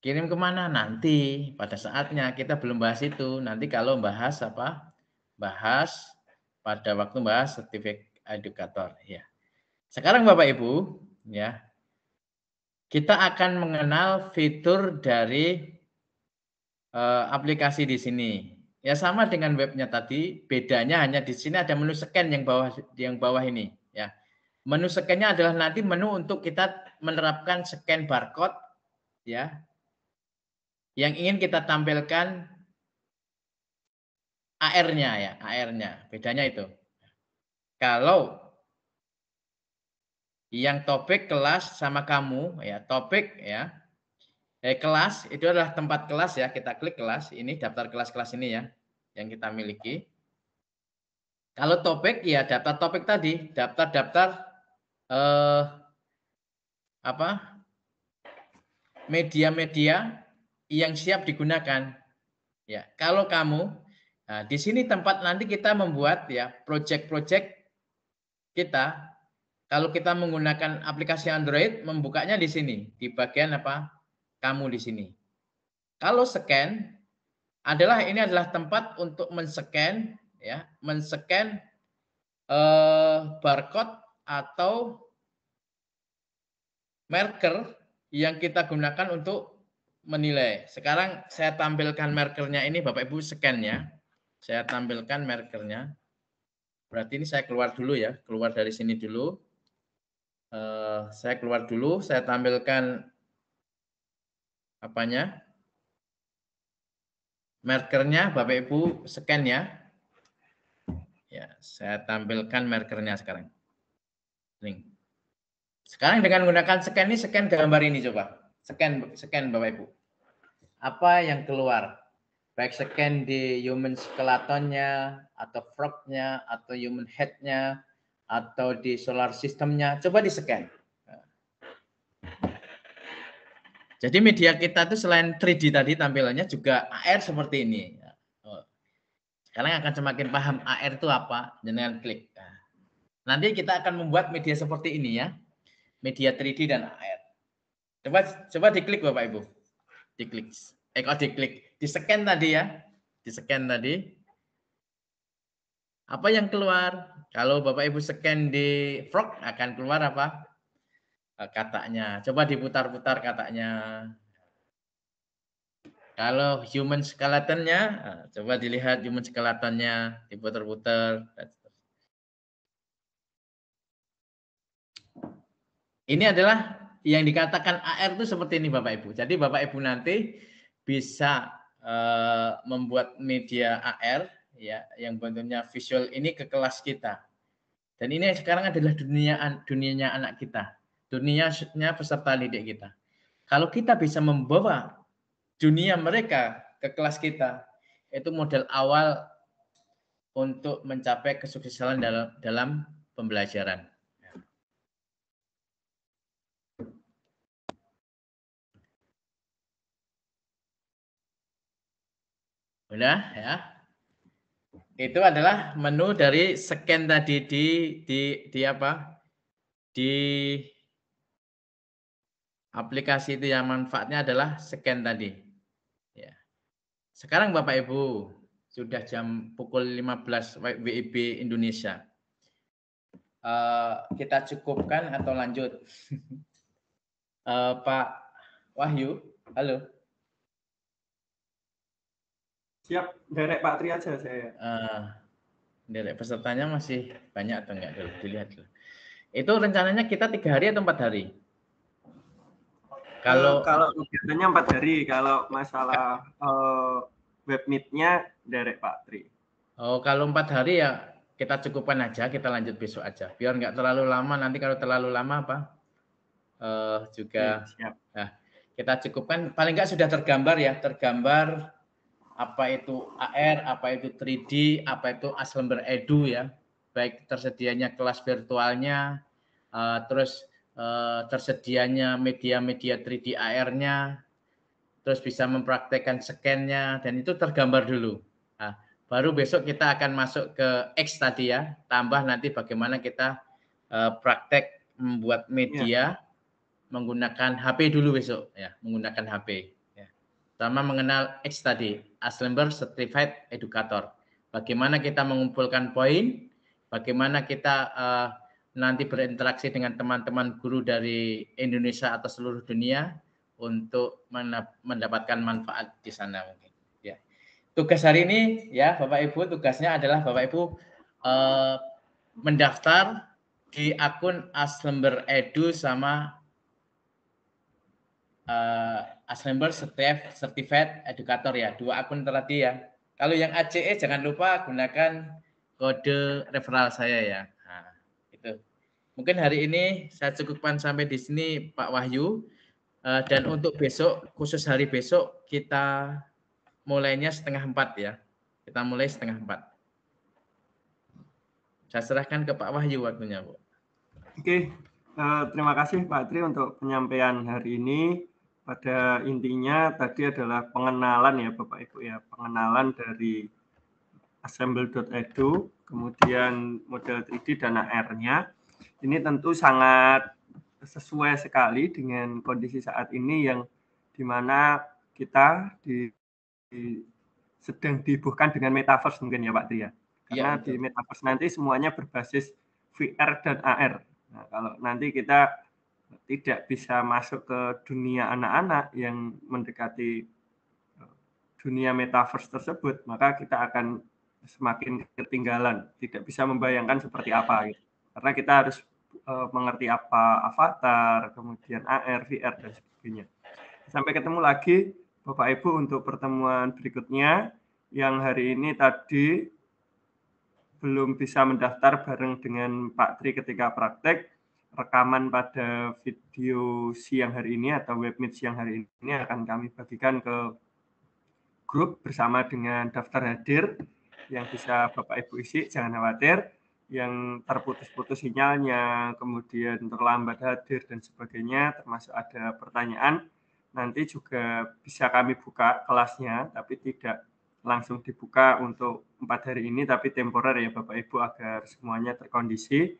Kirim kemana? Nanti pada saatnya kita belum bahas itu. Nanti kalau bahas apa? Bahas pada waktu bahas sertifikat edukator. Ya. Sekarang Bapak Ibu, ya kita akan mengenal fitur dari uh, aplikasi di sini. Ya sama dengan webnya tadi, bedanya hanya di sini ada menu scan yang bawah yang bawah ini ya. Menu scan-nya adalah nanti menu untuk kita menerapkan scan barcode ya yang ingin kita tampilkan AR-nya ya, AR-nya. Bedanya itu. Kalau yang topik kelas sama kamu ya, topik ya. Eh, kelas itu adalah tempat kelas ya, kita klik kelas, ini daftar kelas-kelas ini ya yang kita miliki. Kalau topik ya daftar topik tadi, daftar-daftar eh apa? media-media yang siap digunakan. Ya, kalau kamu nah, di sini tempat nanti kita membuat ya project-project kita. Kalau kita menggunakan aplikasi Android, membukanya di sini di bagian apa? Kamu di sini. Kalau scan adalah ini adalah tempat untuk men-scan ya, men-scan eh, barcode atau marker yang kita gunakan untuk menilai. Sekarang saya tampilkan markernya ini Bapak Ibu scan ya. Saya tampilkan markernya. Berarti ini saya keluar dulu ya, keluar dari sini dulu. Eh, saya keluar dulu, saya tampilkan apanya? Markernya Bapak Ibu scan ya. Ya, saya tampilkan markernya sekarang. Link. Sekarang dengan menggunakan scan ini scan gambar ini coba. Scan scan Bapak Ibu apa yang keluar baik scan di human skeletonnya atau frognya atau human headnya atau di solar sistemnya coba di scan jadi media kita itu selain 3D tadi tampilannya juga AR seperti ini. Oh. Sekarang akan semakin paham AR itu apa, jangan klik. Nah. Nanti kita akan membuat media seperti ini ya. Media 3D dan AR. Coba coba diklik Bapak Ibu diklik eh kalau diklik di scan tadi ya di scan tadi apa yang keluar kalau bapak ibu scan di frog akan keluar apa eh, katanya coba diputar-putar katanya kalau human skeletonnya eh, coba dilihat human skeletonnya diputar-putar ini adalah yang dikatakan AR itu seperti ini Bapak Ibu. Jadi Bapak Ibu nanti bisa uh, membuat media AR ya yang bentuknya visual ini ke kelas kita. Dan ini sekarang adalah dunia dunianya anak kita, dunianya peserta didik kita. Kalau kita bisa membawa dunia mereka ke kelas kita, itu model awal untuk mencapai kesuksesan dalam dalam pembelajaran. Udah ya. Itu adalah menu dari scan tadi di di di apa? Di aplikasi itu yang manfaatnya adalah scan tadi. Ya. Sekarang Bapak Ibu sudah jam pukul 15 WIB Indonesia. Uh, kita cukupkan atau lanjut? uh, Pak Wahyu, halo. Siap, derek Pak Tri aja saya. Uh, eh, derek pesertanya masih banyak atau enggak dulu dilihat dulu. Itu rencananya kita tiga hari atau empat hari? Kalau eh, kalau kegiatannya empat hari, kalau masalah uh, web meetnya derek Pak Tri. Oh, kalau empat hari ya kita cukupkan aja, kita lanjut besok aja. Biar nggak terlalu lama, nanti kalau terlalu lama apa? Uh, juga. Ya, siap. Nah, kita cukupkan paling nggak sudah tergambar ya tergambar apa itu AR, apa itu 3D, apa itu Aslember Edu ya, baik tersedianya kelas virtualnya, eh, terus eh, tersedianya media-media 3D AR-nya, terus bisa mempraktekkan scan-nya, dan itu tergambar dulu. Nah, baru besok kita akan masuk ke X tadi ya, tambah nanti bagaimana kita eh, praktek membuat media ya. menggunakan HP dulu besok ya, menggunakan HP sama mengenal X tadi, Aslember Certified Educator. Bagaimana kita mengumpulkan poin, bagaimana kita uh, nanti berinteraksi dengan teman-teman guru dari Indonesia atau seluruh dunia untuk mendapatkan manfaat di sana mungkin. Ya. Tugas hari ini ya Bapak Ibu tugasnya adalah Bapak Ibu uh, mendaftar di akun Aslember Edu sama uh, eh, staff Certified Educator ya, dua akun terlatih ya. Kalau yang ACE jangan lupa gunakan kode referral saya ya. Nah, itu. Mungkin hari ini saya cukupkan sampai di sini Pak Wahyu. Uh, dan untuk besok, khusus hari besok, kita mulainya setengah empat ya. Kita mulai setengah empat. Saya serahkan ke Pak Wahyu waktunya, Bu. Oke, okay. uh, eh, terima kasih Pak Tri untuk penyampaian hari ini pada intinya tadi adalah pengenalan ya Bapak Ibu ya, pengenalan dari assemble.edu, kemudian model 3D dan AR-nya. Ini tentu sangat sesuai sekali dengan kondisi saat ini yang dimana kita di, di sedang dibuhkan dengan metaverse mungkin ya Pak Tria. Ya. Iya, Karena ya, di metaverse nanti semuanya berbasis VR dan AR. Nah, kalau nanti kita tidak bisa masuk ke dunia anak-anak yang mendekati e, dunia metaverse tersebut, maka kita akan semakin ketinggalan, tidak bisa membayangkan seperti apa gitu. Karena kita harus e, mengerti apa avatar, kemudian AR, VR dan sebagainya. Sampai ketemu lagi Bapak Ibu untuk pertemuan berikutnya yang hari ini tadi belum bisa mendaftar bareng dengan Pak Tri ketika praktek rekaman pada video siang hari ini atau web meet siang hari ini akan kami bagikan ke grup bersama dengan daftar hadir yang bisa Bapak Ibu isi, jangan khawatir. Yang terputus-putus sinyalnya, kemudian terlambat hadir dan sebagainya, termasuk ada pertanyaan, nanti juga bisa kami buka kelasnya, tapi tidak langsung dibuka untuk empat hari ini, tapi temporer ya Bapak Ibu agar semuanya terkondisi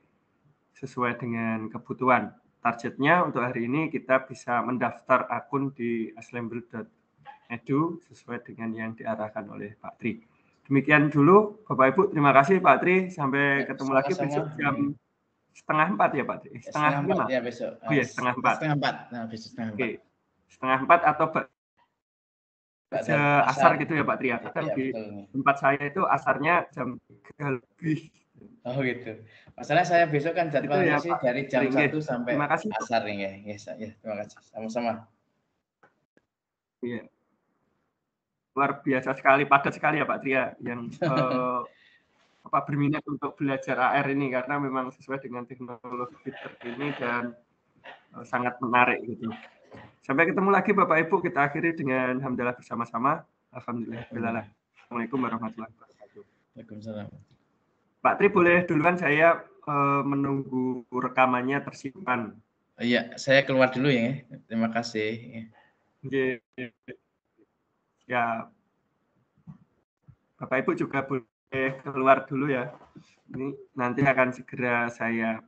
sesuai dengan kebutuhan. Targetnya untuk hari ini kita bisa mendaftar akun di aslembel.edu sesuai dengan yang diarahkan oleh Pak Tri. Demikian dulu Bapak Ibu, terima kasih Pak Tri. Sampai ya, ketemu lagi besok jam setengah empat ya Pak Tri? Ya, setengah, setengah empat lima. ya besok. Oh ya setengah empat. Setengah empat. Nah besok setengah empat. Setengah empat atau asar, asar gitu ya Pak Tri ya. di tempat saya itu asarnya jam lebih Oh gitu. Masalah saya besok kan jadwal ya, sih dari jam Ringgit. Ya. 1 sampai terima kasih. asar ya. Yes, ya, ya, terima kasih. Sama-sama. Iya. Luar biasa sekali, padat sekali ya Pak Tria yang uh, apa berminat untuk belajar AR ini karena memang sesuai dengan teknologi terkini dan uh, sangat menarik gitu. Sampai ketemu lagi Bapak Ibu, kita akhiri dengan hamdalah bersama-sama. Alhamdulillah. Assalamualaikum warahmatullahi wabarakatuh. Waalaikumsalam. Pak Tri boleh duluan saya eh, menunggu rekamannya tersimpan. Iya, saya keluar dulu ya. Terima kasih. Oke. ya. Bapak Ibu juga boleh keluar dulu ya. Ini nanti akan segera saya